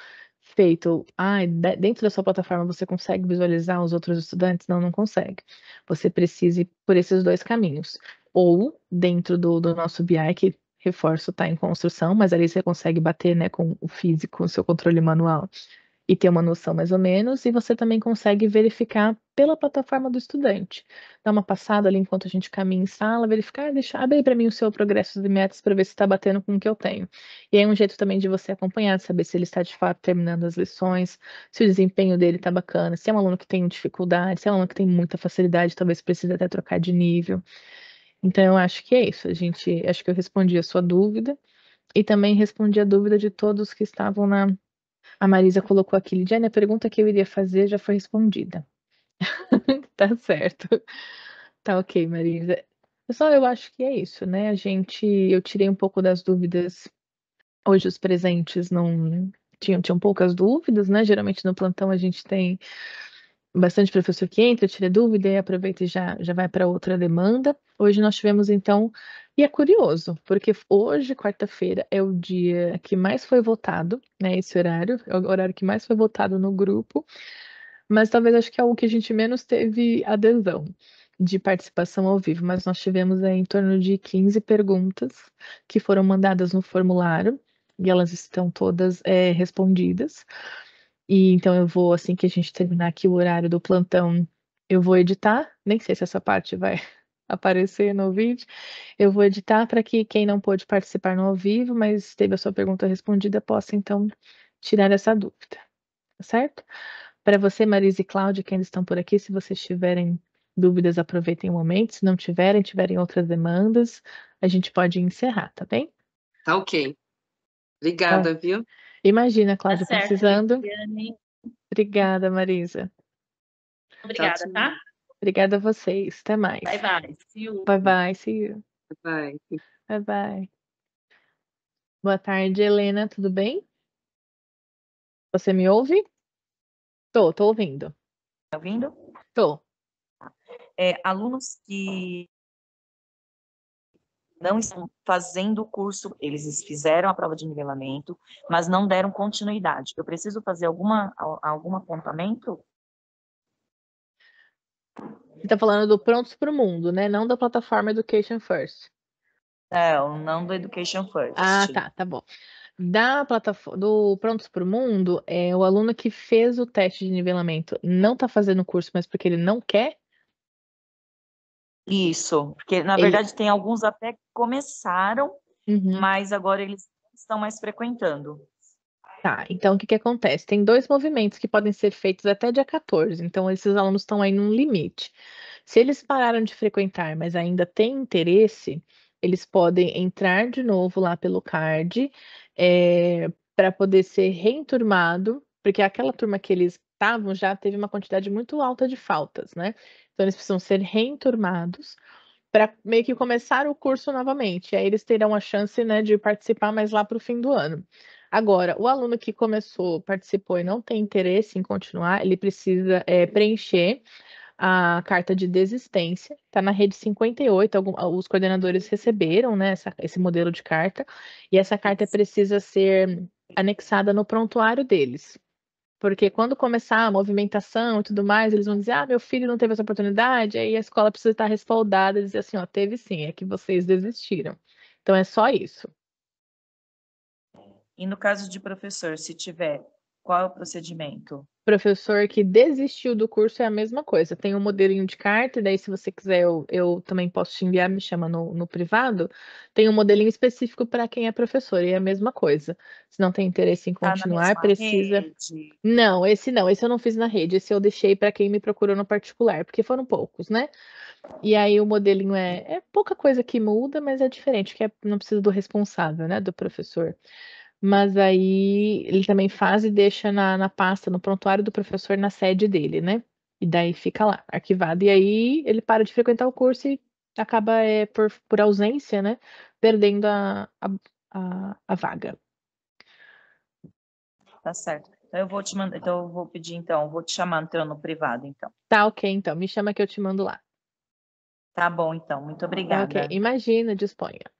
feito, ah, dentro da sua plataforma você consegue visualizar os outros estudantes? Não, não consegue. Você precisa ir por esses dois caminhos. Ou dentro do, do nosso BI, que reforço está em construção, mas ali você consegue bater né, com o físico, o seu controle manual e ter uma noção mais ou menos, e você também consegue verificar pela plataforma do estudante. Dá uma passada ali enquanto a gente caminha em sala, verificar, ah, deixa, abre para mim o seu progresso de metas para ver se está batendo com o que eu tenho. E aí é um jeito também de você acompanhar, saber se ele está de fato terminando as lições, se o desempenho dele está bacana, se é um aluno que tem dificuldade, se é um aluno que tem muita facilidade, talvez precise até trocar de nível. Então eu acho que é isso. A gente, acho que eu respondi a sua dúvida e também respondi a dúvida de todos que estavam na a Marisa colocou aqui, Lidiane, a pergunta que eu iria fazer já foi respondida. [LAUGHS] tá certo. Tá ok, Marisa. Pessoal, eu acho que é isso, né? A gente, eu tirei um pouco das dúvidas. Hoje os presentes não tinham, tinham poucas dúvidas, né? Geralmente no plantão a gente tem bastante professor que entra, tira dúvida e aproveita e já, já vai para outra demanda. Hoje nós tivemos, então, e é curioso, porque hoje, quarta-feira, é o dia que mais foi votado, né? Esse horário, é o horário que mais foi votado no grupo, mas talvez acho que é o que a gente menos teve adesão de participação ao vivo, mas nós tivemos aí em torno de 15 perguntas que foram mandadas no formulário e elas estão todas é, respondidas. E então eu vou, assim que a gente terminar aqui o horário do plantão, eu vou editar. Nem sei se essa parte vai aparecer no vídeo. Eu vou editar para que quem não pôde participar no ao vivo, mas teve a sua pergunta respondida, possa então tirar essa dúvida, tá certo? Para você, Marisa e Cláudia, que ainda estão por aqui, se vocês tiverem dúvidas, aproveitem o momento. Se não tiverem, tiverem outras demandas, a gente pode encerrar, tá bem? Tá ok. Tá. Obrigada, tá. viu? Imagina, Cláudia, tá certo, precisando. Obrigada, Marisa. Obrigada, tá? Obrigada a vocês. Até mais. Bye bye. See you. Bye bye. See you. Bye bye. Bye bye. Boa tarde, Helena. Tudo bem? Você me ouve? Tô, tô ouvindo. Tá ouvindo? Tô. É, alunos que não estão fazendo o curso, eles fizeram a prova de nivelamento, mas não deram continuidade. Eu preciso fazer alguma, algum apontamento? Está falando do Prontos para o Mundo, né? Não da plataforma Education First. É, não do Education First. Ah, tá, tá bom. Da plataforma do Prontos para o Mundo, é o aluno que fez o teste de nivelamento não está fazendo o curso, mas porque ele não quer. Isso, porque na ele... verdade tem alguns até que começaram, uhum. mas agora eles estão mais frequentando. Tá, então o que que acontece? Tem dois movimentos que podem ser feitos até dia 14, então esses alunos estão aí num limite. Se eles pararam de frequentar, mas ainda têm interesse, eles podem entrar de novo lá pelo card é, para poder ser reenturmado, porque aquela turma que eles estavam já teve uma quantidade muito alta de faltas, né? Então eles precisam ser reenturmados para meio que começar o curso novamente. Aí eles terão a chance né, de participar mais lá para o fim do ano. Agora, o aluno que começou, participou e não tem interesse em continuar, ele precisa é, preencher a carta de desistência, está na rede 58, algum, ah, os coordenadores receberam né, essa, esse modelo de carta, e essa carta precisa ser anexada no prontuário deles. Porque quando começar a movimentação e tudo mais, eles vão dizer, ah, meu filho não teve essa oportunidade, aí a escola precisa estar respaldada e dizer assim, ó, teve sim, é que vocês desistiram. Então é só isso. E no caso de professor, se tiver, qual é o procedimento? Professor que desistiu do curso é a mesma coisa. Tem um modelinho de carta, e daí, se você quiser, eu, eu também posso te enviar, me chama no, no privado. Tem um modelinho específico para quem é professor, e é a mesma coisa. Se não tem interesse em tá continuar, tá precisa. Rede. Não, esse não, esse eu não fiz na rede, esse eu deixei para quem me procurou no particular, porque foram poucos, né? E aí o modelinho é, é pouca coisa que muda, mas é diferente, que é, não precisa do responsável, né? Do professor mas aí ele também faz e deixa na, na pasta, no prontuário do professor, na sede dele, né? E daí fica lá, arquivado. E aí ele para de frequentar o curso e acaba, é, por, por ausência, né? Perdendo a, a, a, a vaga. Tá certo. Então eu vou te mandar, então eu vou pedir então, vou te chamar entrando no privado então. Tá, ok, então me chama que eu te mando lá. Tá bom, então. Muito tá obrigada. Ok, imagina, disponha.